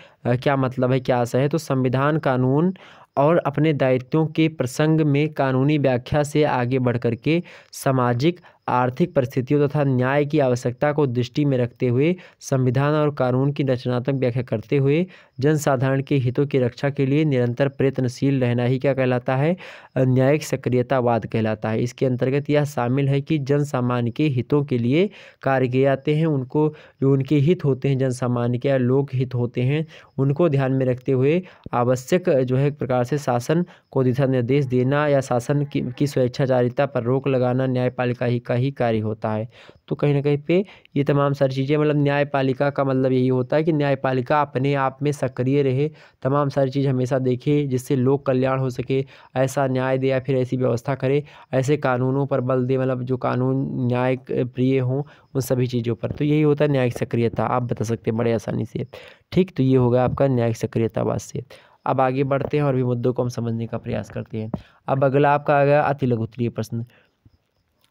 क्या मतलब है क्या आशय है तो संविधान कानून और अपने दायित्वों के प्रसंग में कानूनी व्याख्या से आगे बढ़ के सामाजिक आर्थिक परिस्थितियों तथा न्याय की आवश्यकता को दृष्टि में रखते हुए संविधान और कानून की रचनात्मक व्याख्या करते हुए जनसाधारण के हितों की रक्षा के लिए निरंतर प्रयत्नशील रहना ही क्या कहलाता है न्यायिक सक्रियतावाद कहलाता है इसके अंतर्गत यह शामिल है कि जन सामान्य के हितों के लिए कार्य किए जाते हैं उनको जो उनके हित होते हैं जन सामान्य के लोक हित होते हैं उनको ध्यान में रखते हुए आवश्यक जो है एक प्रकार से शासन को दिशा निर्देश देना या शासन की, की स्वेच्छाचारिता पर रोक लगाना न्यायपालिका ही का ही कार्य होता है तो कहीं ना कहीं पे ये तमाम सारी चीज़ें मतलब न्यायपालिका का मतलब यही होता है कि न्यायपालिका अपने आप में सक्रिय रहे तमाम सारी चीज़ हमेशा देखे जिससे लोक कल्याण हो सके ऐसा न्याय दे या फिर ऐसी व्यवस्था करे ऐसे कानूनों पर बल दे मतलब जो कानून न्याय प्रिय हों उन सभी चीज़ों पर तो यही होता है न्यायिक सक्रियता आप बता सकते हैं बड़े आसानी से ठीक तो ये होगा आपका न्यायिक सक्रियतावाद से अब आगे बढ़ते हैं और भी मुद्दों को हम समझने का प्रयास करते हैं अब अगला आपका आ गया अति लघुतरीय प्रश्न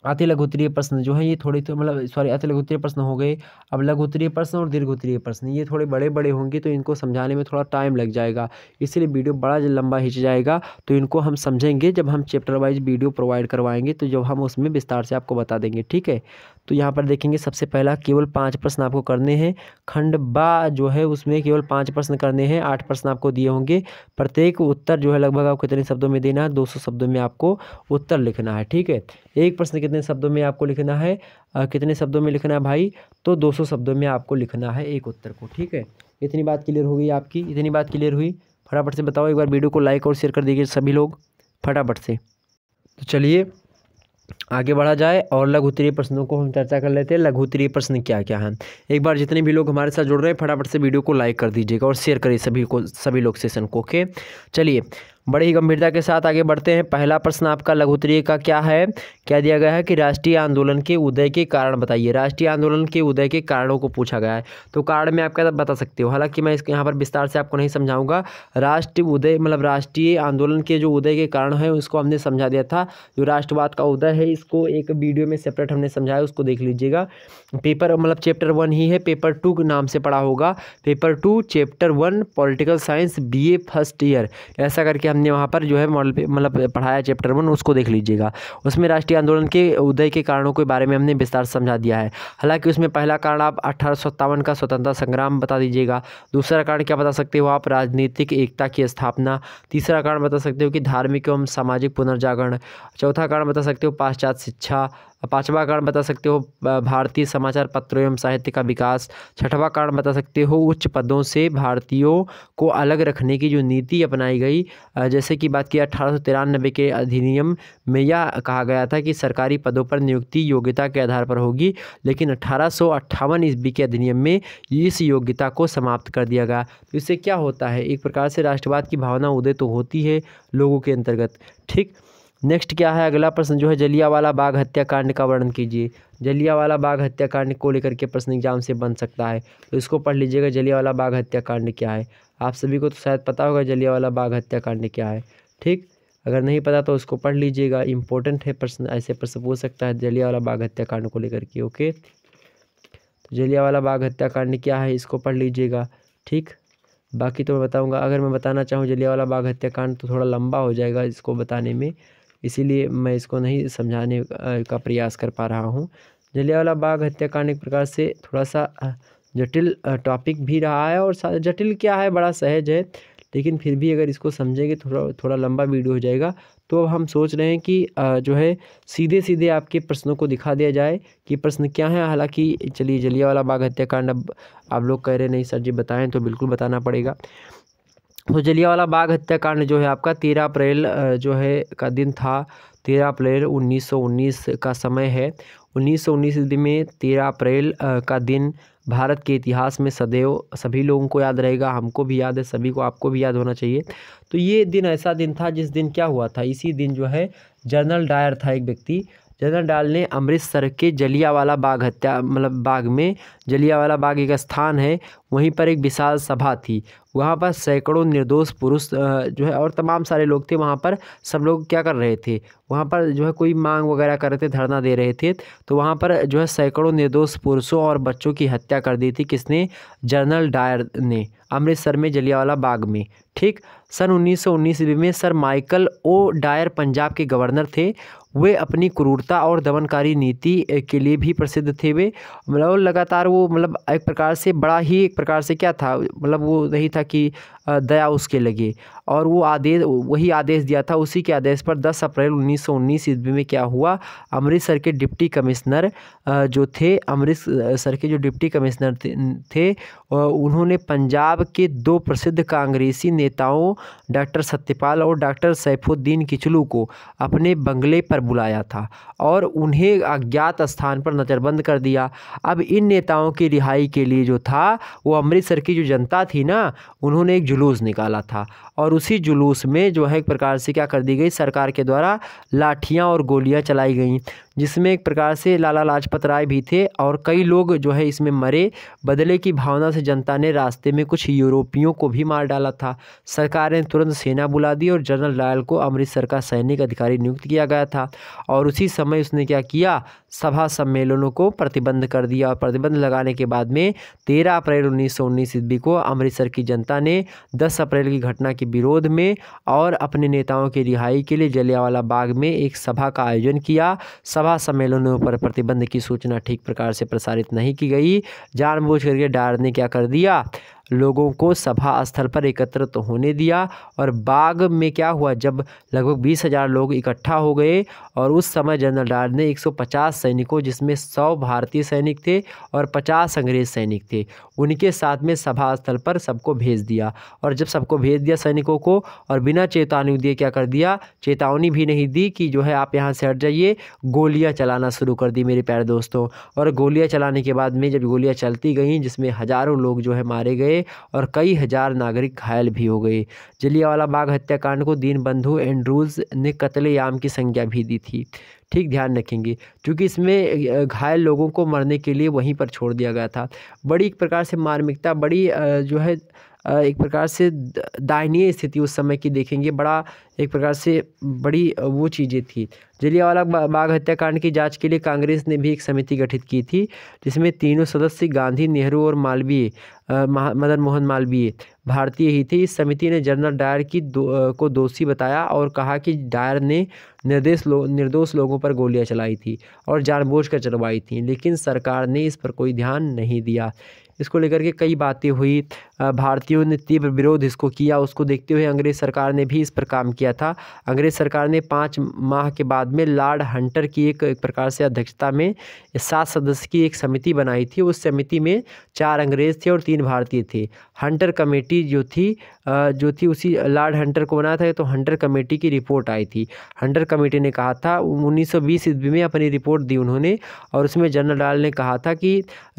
अति लघुत्तरीय प्रश्न जो है ये थोड़े तो मतलब सॉरी अति लघुत्तरीय प्रश्न हो गए अब लघुत्तरीय प्रश्न और दीर्घोत्तरीय प्रश्न ये थोड़े बड़े बड़े होंगे तो इनको समझाने में थोड़ा टाइम लग जाएगा इसलिए वीडियो बड़ा लंबा खींच जाएगा तो इनको हम समझेंगे जब हम चैप्टर वाइज वीडियो प्रोवाइड करवाएंगे तो जब हम उसमें विस्तार से आपको बता देंगे ठीक है तो यहाँ पर देखेंगे सबसे पहला केवल पाँच प्रश्न आपको करने हैं खंड बा जो है उसमें केवल पाँच प्रश्न करने हैं आठ प्रश्न आपको दिए होंगे प्रत्येक उत्तर जो है लगभग आपको कितने शब्दों में देना है दो शब्दों में आपको उत्तर लिखना है ठीक है एक प्रश्न कितने शब्दों में आपको लिखना है कितने शब्दों में लिखना है भाई तो दो शब्दों में आपको लिखना है एक उत्तर को ठीक है इतनी बात क्लियर हो गई आपकी इतनी बात क्लियर हुई फटाफट से बताओ एक बार वीडियो को लाइक और शेयर कर दीजिए सभी लोग फटाफट से तो चलिए आगे बढ़ा जाए और उत्तरीय प्रश्नों को हम चर्चा कर लेते हैं उत्तरीय प्रश्न क्या क्या है एक बार जितने भी लोग हमारे साथ जुड़ रहे हैं फटाफट से वीडियो को लाइक कर दीजिएगा और शेयर करिए सभी को सभी लोग सेशन को ओके चलिए बड़ी ही गंभीरता के साथ आगे बढ़ते हैं पहला प्रश्न आपका उत्तरीय का क्या है क्या दिया गया है कि राष्ट्रीय आंदोलन के उदय के कारण बताइए राष्ट्रीय आंदोलन के उदय के कारणों को पूछा गया है तो कारण में आपका बता सकते हो हालांकि मैं इसके यहाँ पर विस्तार से आपको नहीं समझाऊंगा राष्ट्रीय उदय मतलब राष्ट्रीय आंदोलन के जो उदय के कारण है उसको हमने समझा दिया था जो राष्ट्रवाद का उदय है इसको एक वीडियो में सेपरेट हमने समझाया उसको देख लीजिएगा पेपर मतलब चैप्टर वन ही है पेपर टू के नाम से पढ़ा होगा paper two chapter one political science BA first year ऐसा करके हमने वहाँ पर जो है मॉडल मतलब पढ़ाया चैप्टर वन उसको देख लीजिएगा उसमें राष्ट्रीय आंदोलन के उदय के कारणों के बारे में हमने विस्तार समझा दिया है हालांकि उसमें पहला कारण आप अठारह का स्वतंत्रता संग्राम बता दीजिएगा दूसरा कारण क्या बता सकते हो आप राजनीतिक एकता की स्थापना तीसरा कारण बता सकते हो कि धार्मिक एवं सामाजिक पुनर्जागरण चौथा कारण बता सकते हो पाश्चात्य शिक्षा पाँचवा कारण बता सकते हो भारतीय समाचार पत्रों एवं साहित्य का विकास छठवां कारण बता सकते हो उच्च पदों से भारतीयों को अलग रखने की जो नीति अपनाई गई जैसे कि बात की अठारह के अधिनियम में यह कहा गया था कि सरकारी पदों पर नियुक्ति योग्यता के आधार पर होगी लेकिन अठारह ईस्वी के अधिनियम में इस योग्यता को समाप्त कर दिया गया तो इससे क्या होता है एक प्रकार से राष्ट्रवाद की भावना उदय तो होती है लोगों के अंतर्गत ठीक नेक्स्ट क्या है अगला प्रश्न जो है जलियावाला बाग हत्याकांड का वर्णन कीजिए जलियावाला बाग हत्याकांड को लेकर के प्रश्न एग्जाम से बन सकता है तो इसको पढ़ लीजिएगा जलियावाला बाग हत्याकांड क्या है आप सभी को तो शायद पता होगा जलियावाला बाग हत्याकांड क्या है ठीक अगर नहीं पता तो उसको पढ़ लीजिएगा इंपॉर्टेंट है प्रश्न ऐसे प्रश्न पूछ सकता है जलियावाला बाग हत्याकांड को लेकर के ओके तो जलियावाला बाग हत्याकांड क्या है इसको पढ़ लीजिएगा ठीक बाकी तो मैं बताऊंगा अगर मैं बताना चाहूँ जलियावाला बाग हत्याकांड तो थोड़ा लंबा हो जाएगा इसको बताने में इसीलिए मैं इसको नहीं समझाने का प्रयास कर पा रहा हूँ जलियावाला बाग हत्याकांड एक प्रकार से थोड़ा सा जटिल टॉपिक भी रहा है और जटिल क्या है बड़ा सहज है लेकिन फिर भी अगर इसको समझेंगे थोड़ा थोड़ा लंबा वीडियो हो जाएगा तो अब हम सोच रहे हैं कि जो है सीधे सीधे आपके प्रश्नों को दिखा दिया जाए कि प्रश्न क्या है हालांकि चलिए जलियावाला बाग हत्याकांड अब आप लोग कह रहे नहीं सर जी बताएं तो बिल्कुल बताना पड़ेगा तो जलियावाला बाग हत्याकांड जो है आपका तेरह अप्रैल जो है का दिन था तेरह अप्रैल 1919 का समय है 1919 सौ में तेरह अप्रैल का दिन भारत के इतिहास में सदैव सभी लोगों को याद रहेगा हमको भी याद है सभी को आपको भी याद होना चाहिए तो ये दिन ऐसा दिन था जिस दिन क्या हुआ था इसी दिन जो है जनरल डायर था एक व्यक्ति जनरल डाल ने अमृतसर के जलियावाला बाग हत्या मतलब बाग में जलियावाला बाग एक स्थान है वहीं पर एक विशाल सभा थी वहाँ पर सैकड़ों निर्दोष पुरुष जो है और तमाम सारे लोग थे वहाँ पर सब लोग क्या कर रहे थे वहाँ पर जो है कोई मांग वगैरह कर रहे थे धरना दे रहे थे तो वहाँ पर जो है सैकड़ों निर्दोष पुरुषों और बच्चों की हत्या कर दी थी किसने जनरल डायर ने अमृतसर में जलियावाला बाग में ठीक सन 1919 ईस्वी में sir Michael O'Dwyer Punjab के गवर्नर थे वे अपनी क्रूरता और दमनकारी नीति के लिए भी प्रसिद्ध थे वे मतलब लगातार वो मतलब एक प्रकार से बड़ा ही एक प्रकार से क्या था मतलब वो नहीं था कि दया उसके लगे और वो आदेश वही आदेश दिया था उसी के आदेश पर 10 अप्रैल 1919 सौ ईस्वी में क्या हुआ अमृतसर के डिप्टी कमिश्नर जो थे अमृतसर के जो डिप्टी कमिश्नर थे उन्होंने पंजाब के दो प्रसिद्ध कांग्रेसी नेताओं डॉक्टर सत्यपाल और डॉक्टर सैफुद्दीन किचलू को अपने बंगले पर बुलाया था और उन्हें अज्ञात स्थान पर नज़रबंद कर दिया अब इन नेताओं की रिहाई के लिए जो था वो अमृतसर की जो जनता थी ना उन्होंने एक जुलूस निकाला था और उसी जुलूस में जो है एक प्रकार से क्या कर दी गई सरकार के द्वारा लाठियाँ और गोलियाँ चलाई गई जिसमें एक प्रकार से लाला लाजपत राय भी थे और कई लोग जो है इसमें मरे बदले की भावना से जनता ने रास्ते में कुछ यूरोपियों को भी मार डाला था सरकार ने तुरंत सेना बुला दी और जनरल डायल को अमृतसर का सैनिक अधिकारी नियुक्त किया गया था और उसी समय उसने क्या किया सभा सम्मेलनों को प्रतिबंध कर दिया और प्रतिबंध लगाने के बाद में तेरह अप्रैल उन्नीस सौ उन्नीस ईस्वी को अमृतसर की जनता ने दस अप्रैल की घटना के विरोध में और अपने नेताओं की रिहाई के लिए जलियावाला बाग में एक सभा का आयोजन किया सभा सभा सम्मेलनों पर प्रतिबंध की सूचना ठीक प्रकार से प्रसारित नहीं की गई जानबूझ करके डार ने क्या कर दिया लोगों को सभा स्थल पर एकत्रित तो होने दिया और बाग में क्या हुआ जब लगभग बीस हज़ार लोग इकट्ठा हो गए और उस समय जनरल डायर ने 150 सैनिकों जिसमें 100 भारतीय सैनिक थे और 50 अंग्रेज सैनिक थे उनके साथ में सभा स्थल पर सबको भेज दिया और जब सबको भेज दिया सैनिकों को और बिना चेतावनी दिए क्या कर दिया चेतावनी भी नहीं दी कि जो है आप यहाँ से हट जाइए गोलियाँ चलाना शुरू कर दी मेरे प्यारे दोस्तों और गोलियाँ चलाने के बाद में जब गोलियाँ चलती गई जिसमें हज़ारों लोग जो है मारे गए गए और कई हज़ार नागरिक घायल भी हो गए जलियावाला बाग हत्याकांड को दीनबंधु एंड्रूज ने कत्लेआम की संज्ञा भी दी थी ठीक ध्यान रखेंगे क्योंकि इसमें घायल लोगों को मरने के लिए वहीं पर छोड़ दिया गया था बड़ी एक प्रकार से मार्मिकता बड़ी जो है एक प्रकार से दायनीय स्थिति उस समय की देखेंगे बड़ा एक प्रकार से बड़ी वो चीज़ें थी जलियावाला बाग हत्याकांड की जांच के लिए कांग्रेस ने भी एक समिति गठित की थी जिसमें तीनों सदस्य गांधी नेहरू और मालवीय मदन मोहन मालवीय भारतीय ही थे इस समिति ने जनरल डायर की दो, को दोषी बताया और कहा कि डायर ने निर्देश लो निर्दोष लोगों पर गोलियां चलाई थी और जानबूझ कर चलवाई थी लेकिन सरकार ने इस पर कोई ध्यान नहीं दिया इसको लेकर के कई बातें हुई भारतीयों ने तीव्र विरोध इसको किया उसको देखते हुए अंग्रेज़ सरकार ने भी इस पर काम किया था अंग्रेज़ सरकार ने पाँच माह के बाद में लॉर्ड हंटर की एक, एक प्रकार से अध्यक्षता में सात सदस्य की एक समिति बनाई थी उस समिति में चार अंग्रेज़ थे और तीन भारतीय थे हंटर कमेटी जो थी जो थी उसी लॉर्ड हंटर को बनाया था तो हंटर कमेटी की रिपोर्ट आई थी हंटर कमेटी ने कहा था उन्नीस सौ ईस्वी में अपनी रिपोर्ट दी उन्होंने और उसमें जनरल डाल ने कहा था कि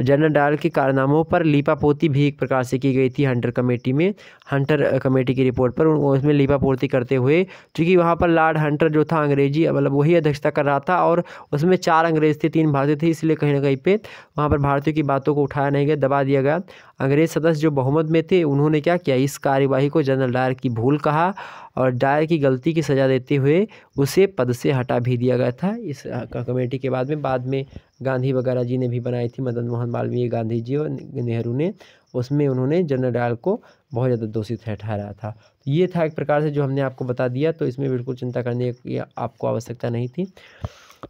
जनरल डाल के कारनामों पर लीपापोती भी एक प्रकार से की गई थी हंटर कमेटी में हंटर कमेटी की रिपोर्ट पर उसमें लिपापूर्ति करते हुए चूँकि वहाँ पर लॉर्ड हंटर जो था अंग्रेजी मतलब वही अध्यक्षता कर रहा था और उसमें चार अंग्रेज़ थे तीन भारतीय थे इसलिए कहीं ना कहीं पे वहाँ पर भारतीयों की बातों को उठाया नहीं गया दबा दिया गया अंग्रेज़ सदस्य जो बहुमत में थे उन्होंने क्या किया इस कार्यवाही को जनरल डायर की भूल कहा और डायर की गलती की सज़ा देते हुए उसे पद से हटा भी दिया गया था इस कमेटी के बाद में बाद में गांधी वगैरह जी ने भी बनाई थी मदन मोहन मालवीय गांधी जी और नेहरू ने उसमें उन्होंने जनरल डायर को बहुत ज़्यादा दोषित है ठहरा था तो ये था एक प्रकार से जो हमने आपको बता दिया तो इसमें बिल्कुल चिंता करने की आपको आवश्यकता नहीं थी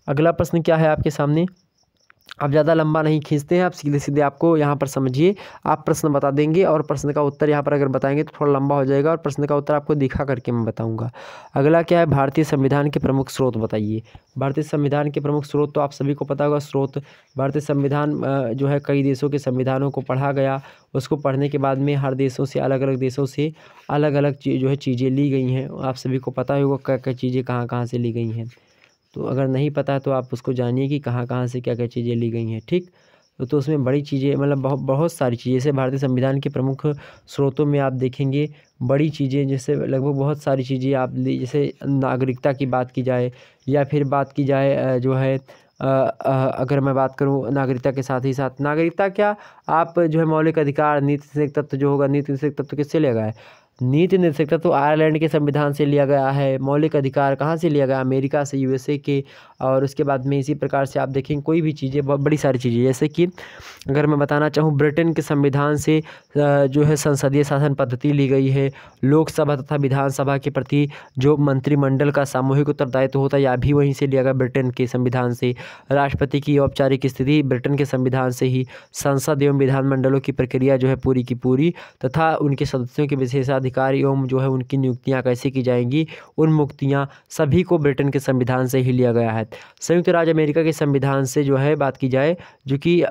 अगला प्रश्न क्या है आपके सामने आप ज़्यादा लंबा नहीं खींचते हैं आप सीधे सीधे आपको यहाँ पर समझिए आप प्रश्न बता देंगे और प्रश्न का उत्तर यहाँ पर अगर बताएंगे तो थोड़ा लंबा हो जाएगा और प्रश्न का उत्तर आपको दिखा करके मैं बताऊँगा अगला क्या है भारतीय संविधान के प्रमुख स्रोत बताइए भारतीय संविधान के प्रमुख स्रोत तो आप सभी को पता होगा स्रोत भारतीय संविधान जो है कई देशों के संविधानों को पढ़ा गया उसको पढ़ने के बाद में हर देशों से अलग अलग देशों से अलग अलग जो है चीज़ें ली गई हैं आप सभी को पता होगा क्या क्या चीज़ें कहाँ कहाँ से ली गई हैं तो अगर नहीं पता तो आप उसको जानिए कि कहाँ कहाँ से क्या क्या चीज़ें ली गई हैं ठीक तो, तो उसमें बड़ी चीज़ें मतलब बहुत बहुत सारी चीज़ें जैसे भारतीय संविधान के प्रमुख स्रोतों में आप देखेंगे बड़ी चीज़ें जैसे लगभग बहुत सारी चीज़ें आप जैसे नागरिकता की बात की जाए या फिर बात की जाए जो है अगर मैं बात करूं नागरिकता के साथ ही साथ नागरिकता क्या आप जो है मौलिक अधिकार नीति तत्व जो होगा नीति तत्व किससे लेगा नीति निर्देशकता तो आयरलैंड के संविधान से लिया गया है मौलिक अधिकार कहाँ से लिया गया अमेरिका से यूएसए के और उसके बाद में इसी प्रकार से आप देखें कोई भी चीज़ें बहुत बड़ी सारी चीज़ें जैसे कि अगर मैं बताना चाहूँ ब्रिटेन के संविधान से जो है संसदीय शासन पद्धति ली गई है लोकसभा तथा विधानसभा के प्रति जो मंत्रिमंडल का सामूहिक उत्तरदायित्व होता है या भी वहीं से लिया गया ब्रिटेन के संविधान से राष्ट्रपति की औपचारिक स्थिति ब्रिटेन के संविधान से ही संसद एवं विधानमंडलों की प्रक्रिया जो है पूरी की पूरी तथा उनके सदस्यों के विशेषाधिक अधिकारी एवं जो है उनकी नियुक्तियाँ कैसे की जाएंगी उन मुक्तियाँ सभी को ब्रिटेन के संविधान से ही लिया गया है संयुक्त राज्य अमेरिका के संविधान से जो है बात की जाए जो कि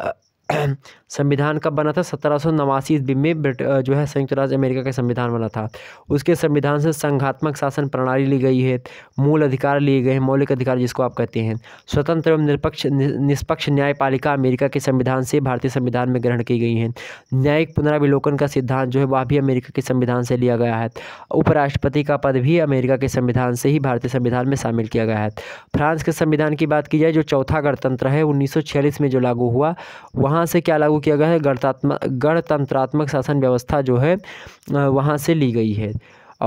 संविधान कब बना था सत्रह सौ नवासी ईस्वी में ब्रिट जो है संयुक्त राज्य अमेरिका का संविधान बना था उसके संविधान से संघात्मक शासन प्रणाली ली गई है मूल अधिकार लिए गए हैं मौलिक अधिकार जिसको आप कहते हैं स्वतंत्र एवं निरपक्ष निष्पक्ष न्यायपालिका अमेरिका के संविधान से भारतीय संविधान में ग्रहण की गई हैं न्यायिक पुनराविलोकन का सिद्धांत जो है वह भी अमेरिका के संविधान से लिया गया है उपराष्ट्रपति का पद भी अमेरिका के संविधान से ही भारतीय संविधान में शामिल किया गया है फ्रांस के संविधान की बात की जाए जो चौथा गणतंत्र है उन्नीस में जो लागू हुआ वहाँ वहाँ से क्या लागू किया गया है गणतात्मक गणतंत्रात्मक शासन व्यवस्था जो है वहाँ से ली गई है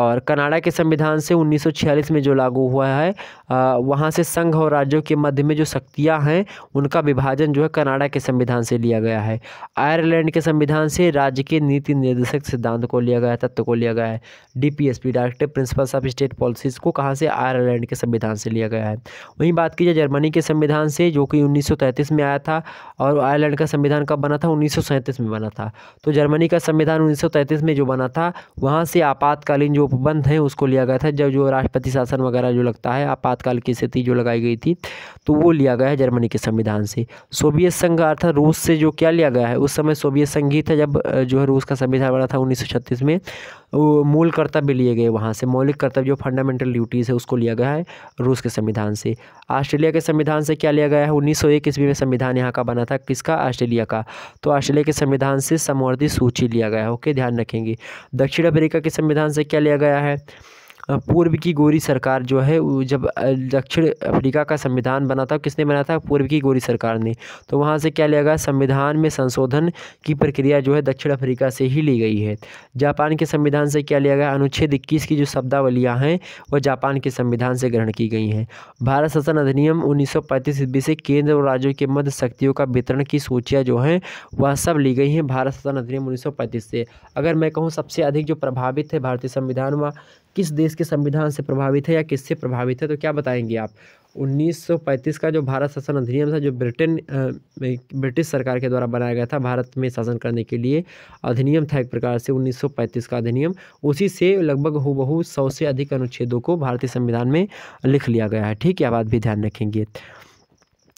और कनाडा के संविधान से 1946 में जो लागू हुआ है वहाँ से संघ और राज्यों के मध्य में जो शक्तियाँ हैं उनका विभाजन जो है कनाडा के संविधान से लिया गया है आयरलैंड के संविधान से राज्य के नीति निर्देशक सिद्धांत को लिया गया तत्व को लिया गया है DPSP directive principles of state policies को कहाँ से आयरलैंड के संविधान से लिया गया है वहीं बात की जाए जर्मनी के संविधान से जो कि उन्नीस में आया था और आयरलैंड का संविधान कब बना था उन्नीस में बना था तो जर्मनी का संविधान उन्नीस में जो बना था वहाँ से आपातकालीन जो उपबंध है उसको लिया गया था जब जो राष्ट्रपति शासन वगैरह जो लगता है आपात आपातकाल की स्थिति जो लगाई गई थी तो वो लिया गया है जर्मनी के संविधान से सोवियत संघ अर्थात रूस से जो क्या लिया गया है उस समय सोवियत संघ ही था जब जो है रूस का संविधान बना था उन्नीस में मूल कर्तव्य लिए गए वहाँ से मौलिक कर्तव्य जो फंडामेंटल ड्यूटीज़ है उसको लिया गया है रूस के संविधान से ऑस्ट्रेलिया के संविधान से क्या लिया गया है उन्नीस सौ ईस्वी में संविधान यहाँ का बना था किसका ऑस्ट्रेलिया का तो ऑस्ट्रेलिया के संविधान से समवर्धी सूची लिया गया है ओके ध्यान रखेंगे दक्षिण अफ्रीका के संविधान से क्या लिया गया है पूर्व की गोरी सरकार जो है जब दक्षिण अफ्रीका का संविधान बना था किसने बनाया था पूर्व की गोरी सरकार ने तो वहाँ से क्या लिया गया संविधान में संशोधन की प्रक्रिया जो है दक्षिण अफ्रीका से ही ली गई है जापान के संविधान से क्या लिया गया अनुच्छेद इक्कीस की जो शब्दावलियाँ हैं वह जापान के संविधान से ग्रहण की गई हैं भारत शासन अधिनियम उन्नीस सौ ईस्वी से केंद्र और राज्यों के मध्य शक्तियों का वितरण की सूचियाँ जो हैं वह सब ली गई हैं भारत शासन अधिनियम उन्नीस से अगर मैं कहूँ सबसे अधिक जो प्रभावित है भारतीय संविधान व किस देश के संविधान से प्रभावित है या किससे प्रभावित है तो क्या बताएंगे आप 1935 का जो भारत शासन अधिनियम था जो ब्रिटेन ब्रिटिश सरकार के द्वारा बनाया गया था भारत में शासन करने के लिए अधिनियम था एक प्रकार से 1935 का अधिनियम उसी से लगभग बहु सौ से अधिक अनुच्छेदों को भारतीय संविधान में लिख लिया गया है ठीक है बात भी ध्यान रखेंगे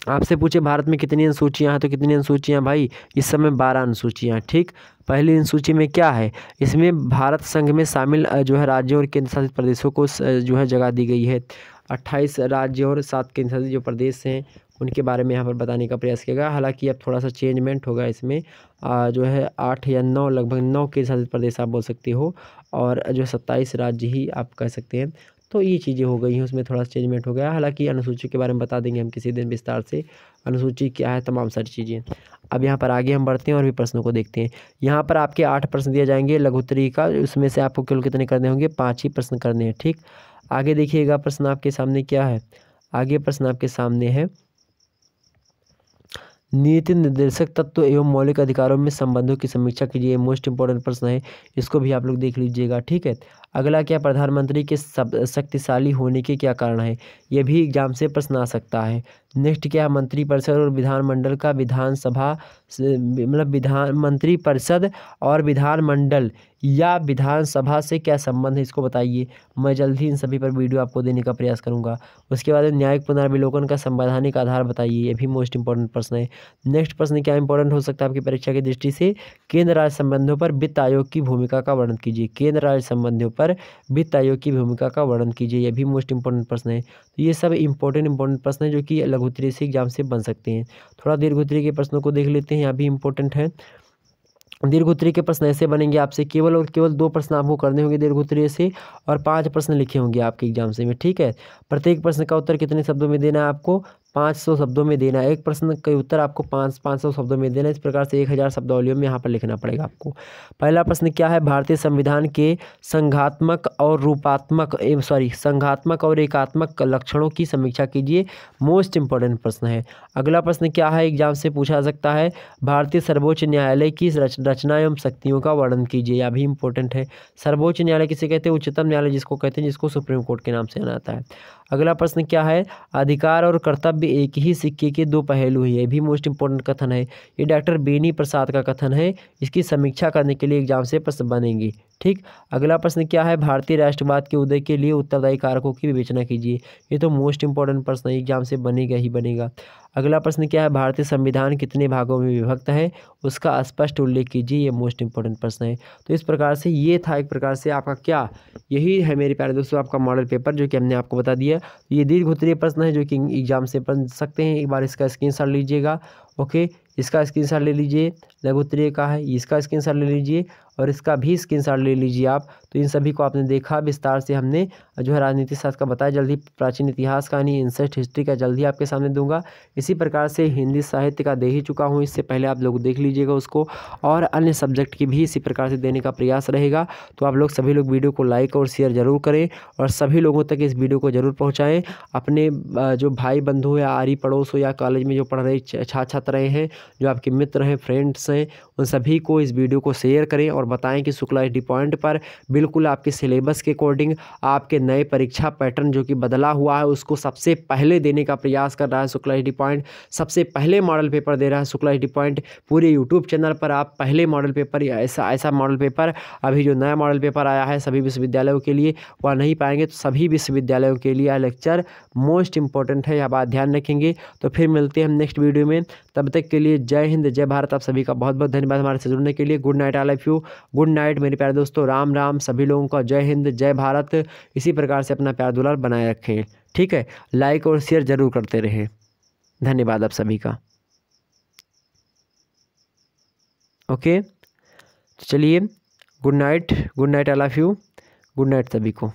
आपसे पूछे भारत में कितनी अनुसूचियाँ हैं तो कितनी अनुसूचियाँ भाई इस समय बारह अनुसूचियाँ ठीक पहली अनुसूची में क्या है इसमें भारत संघ में शामिल जो है राज्यों और केंद्र शासित प्रदेशों को जो है जगह दी गई है अट्ठाईस राज्य और सात केंद्र शासित जो प्रदेश हैं उनके बारे में यहाँ पर बताने का प्रयास किया गया हालांकि अब थोड़ा सा चेंजमेंट होगा इसमें आ, जो है आठ या नौ लगभग नौ केंद्र शासित प्रदेश आप बोल सकते हो और जो सत्ताईस राज्य ही आप कह सकते हैं तो ये चीज़ें हो गई हैं उसमें थोड़ा सा चेंजमेंट हो गया हालांकि अनुसूची के बारे में बता देंगे हम किसी दिन विस्तार से अनुसूची क्या है तमाम सारी चीज़ें अब यहाँ पर आगे हम बढ़ते हैं और भी प्रश्नों को देखते हैं यहाँ पर आपके आठ प्रश्न दिए जाएंगे लघुतरी का उसमें से आपको केवल कितने करने होंगे पाँच ही प्रश्न करने हैं ठीक आगे देखिएगा प्रश्न आपके सामने क्या है आगे प्रश्न आपके सामने है नीति निर्देशक तत्व एवं मौलिक अधिकारों में संबंधों की समीक्षा कीजिए मोस्ट इंपॉर्टेंट प्रश्न है इसको भी आप लोग देख लीजिएगा ठीक है अगला क्या प्रधानमंत्री के सब शक्तिशाली होने के क्या कारण है यह भी एग्जाम से प्रश्न आ सकता है नेक्स्ट क्या मंत्रिपरिषद और विधानमंडल का विधानसभा मतलब विधान मंत्रिपरिषद और विधानमंडल या विधानसभा से क्या संबंध है इसको बताइए मैं जल्द ही इन सभी पर वीडियो आपको देने का प्रयास करूंगा उसके बाद न्यायिक पुनर्विलोकन का संवैधानिक आधार बताइए ये भी मोस्ट इंपॉर्टेंट प्रश्न है नेक्स्ट प्रश्न क्या इंपॉर्टेंट हो सकता है आपकी परीक्षा की दृष्टि से केंद्र राज्य संबंधों पर वित्त आयोग की भूमिका का वर्णन कीजिए केंद्र राज्य संबंधों पर वित्त आयोग की भूमिका का वर्णन कीजिए यह भी मोस्ट इंपॉर्टेंट प्रश्न है तो ये सब इंपॉर्टेंट इंपॉर्टेंट प्रश्न है जो कि लघुतरी से एग्जाम से बन सकते हैं थोड़ा दीर्घोत्तरी के प्रश्नों को देख लेते हैं यहाँ भी इंपॉर्टेंट है दीर्घ उत्तरी के प्रश्न ऐसे बनेंगे आपसे केवल और केवल दो प्रश्न आपको करने होंगे दीर्घ उत्तरीय से और पांच प्रश्न लिखे होंगे आपके एग्जाम से में ठीक है प्रत्येक प्रश्न का उत्तर कितने शब्दों में देना है आपको पाँच सौ शब्दों में देना है एक प्रश्न का उत्तर आपको पाँच पाँच सौ शब्दों में देना है इस प्रकार से एक हज़ार शब्दावलियों में यहाँ पर लिखना पड़ेगा आपको पहला प्रश्न क्या है भारतीय संविधान के संघात्मक और रूपात्मक सॉरी संघात्मक और एकात्मक लक्षणों की समीक्षा कीजिए मोस्ट इंपॉर्टेंट प्रश्न है अगला प्रश्न क्या है एग्जाम से पूछा जा सकता है भारतीय सर्वोच्च न्यायालय की रच, रचना एवं शक्तियों का वर्णन कीजिए यह भी इंपॉर्टेंट है सर्वोच्च न्यायालय किसे कहते हैं उच्चतम न्यायालय जिसको कहते हैं जिसको सुप्रीम कोर्ट के नाम से जाना जाता है अगला प्रश्न क्या है अधिकार और कर्तव्य काव्य एक ही सिक्के के दो पहलू है ये भी मोस्ट इंपॉर्टेंट कथन है ये डॉक्टर बेनी प्रसाद का कथन है इसकी समीक्षा करने के लिए एग्जाम से प्रश्न बनेंगे ठीक अगला प्रश्न क्या है भारतीय राष्ट्रवाद के उदय के लिए उत्तरदायी कारकों की विवेचना कीजिए ये तो मोस्ट इंपॉर्टेंट प्रश्न है एग्जाम से बनेगा ही बनेगा अगला प्रश्न क्या है भारतीय संविधान कितने भागों में विभक्त है उसका स्पष्ट उल्लेख कीजिए ये मोस्ट इंपॉर्टेंट प्रश्न है तो इस प्रकार से ये था एक प्रकार से आपका क्या यही है मेरे प्यारे दोस्तों आपका मॉडल पेपर जो कि हमने आपको बता दिया ये दीर्घ उत्तरीय प्रश्न है जो कि एग्जाम से बन सकते हैं एक बार इसका स्क्रीन लीजिएगा ओके इसका शॉट ले लीजिए लघुत्तरीय का है इसका शॉट ले लीजिए और इसका भी शॉट ले लीजिए आप तो इन सभी को आपने देखा विस्तार से हमने जो है राजनीति शास्त्र का बताया जल्दी प्राचीन इतिहास का यानी इंसेस्ट हिस्ट्री का जल्दी आपके सामने दूंगा इसी प्रकार से हिंदी साहित्य का दे ही चुका हूँ इससे पहले आप लोग देख लीजिएगा उसको और अन्य सब्जेक्ट की भी इसी प्रकार से देने का प्रयास रहेगा तो आप लोग सभी लोग वीडियो को लाइक और शेयर ज़रूर करें और सभी लोगों तक इस वीडियो को ज़रूर पहुँचाएँ अपने जो भाई बंधु या आरी पड़ोस हो या कॉलेज में जो पढ़ रहे छात्र छात्राएँ हैं जो आपके मित्र हैं फ्रेंड्स हैं उन सभी को इस वीडियो को शेयर करें और बताएं कि शुक्ला एडी पॉइंट पर बिल्कुल आपके सिलेबस के अकॉर्डिंग आपके नए परीक्षा पैटर्न जो कि बदला हुआ है उसको सबसे पहले देने का प्रयास कर रहा है शुक्ला एडी पॉइंट सबसे पहले मॉडल पेपर दे रहा है शुक्ला एडी पॉइंट पूरे यूट्यूब चैनल पर आप पहले मॉडल पेपर या ऐसा ऐसा मॉडल पेपर अभी जो नया मॉडल पेपर आया है सभी विश्वविद्यालयों के लिए वह नहीं पाएंगे तो सभी विश्वविद्यालयों के लिए लेक्चर मोस्ट इंपॉर्टेंट है यह बात ध्यान रखेंगे तो फिर मिलते हैं हम नेक्स्ट वीडियो में तब तक के लिए लिए जय हिंद जय भारत आप सभी का बहुत बहुत धन्यवाद हमारे से जुड़ने के लिए good night I love you good night मेरे प्यारे दोस्तों राम राम सभी लोगों का जय हिंद जय भारत इसी प्रकार से अपना प्यार दुलार बनाए रखें ठीक है लाइक और शेयर ज़रूर करते रहें धन्यवाद आप सभी का ओके तो चलिए good night good night I love you good night सभी को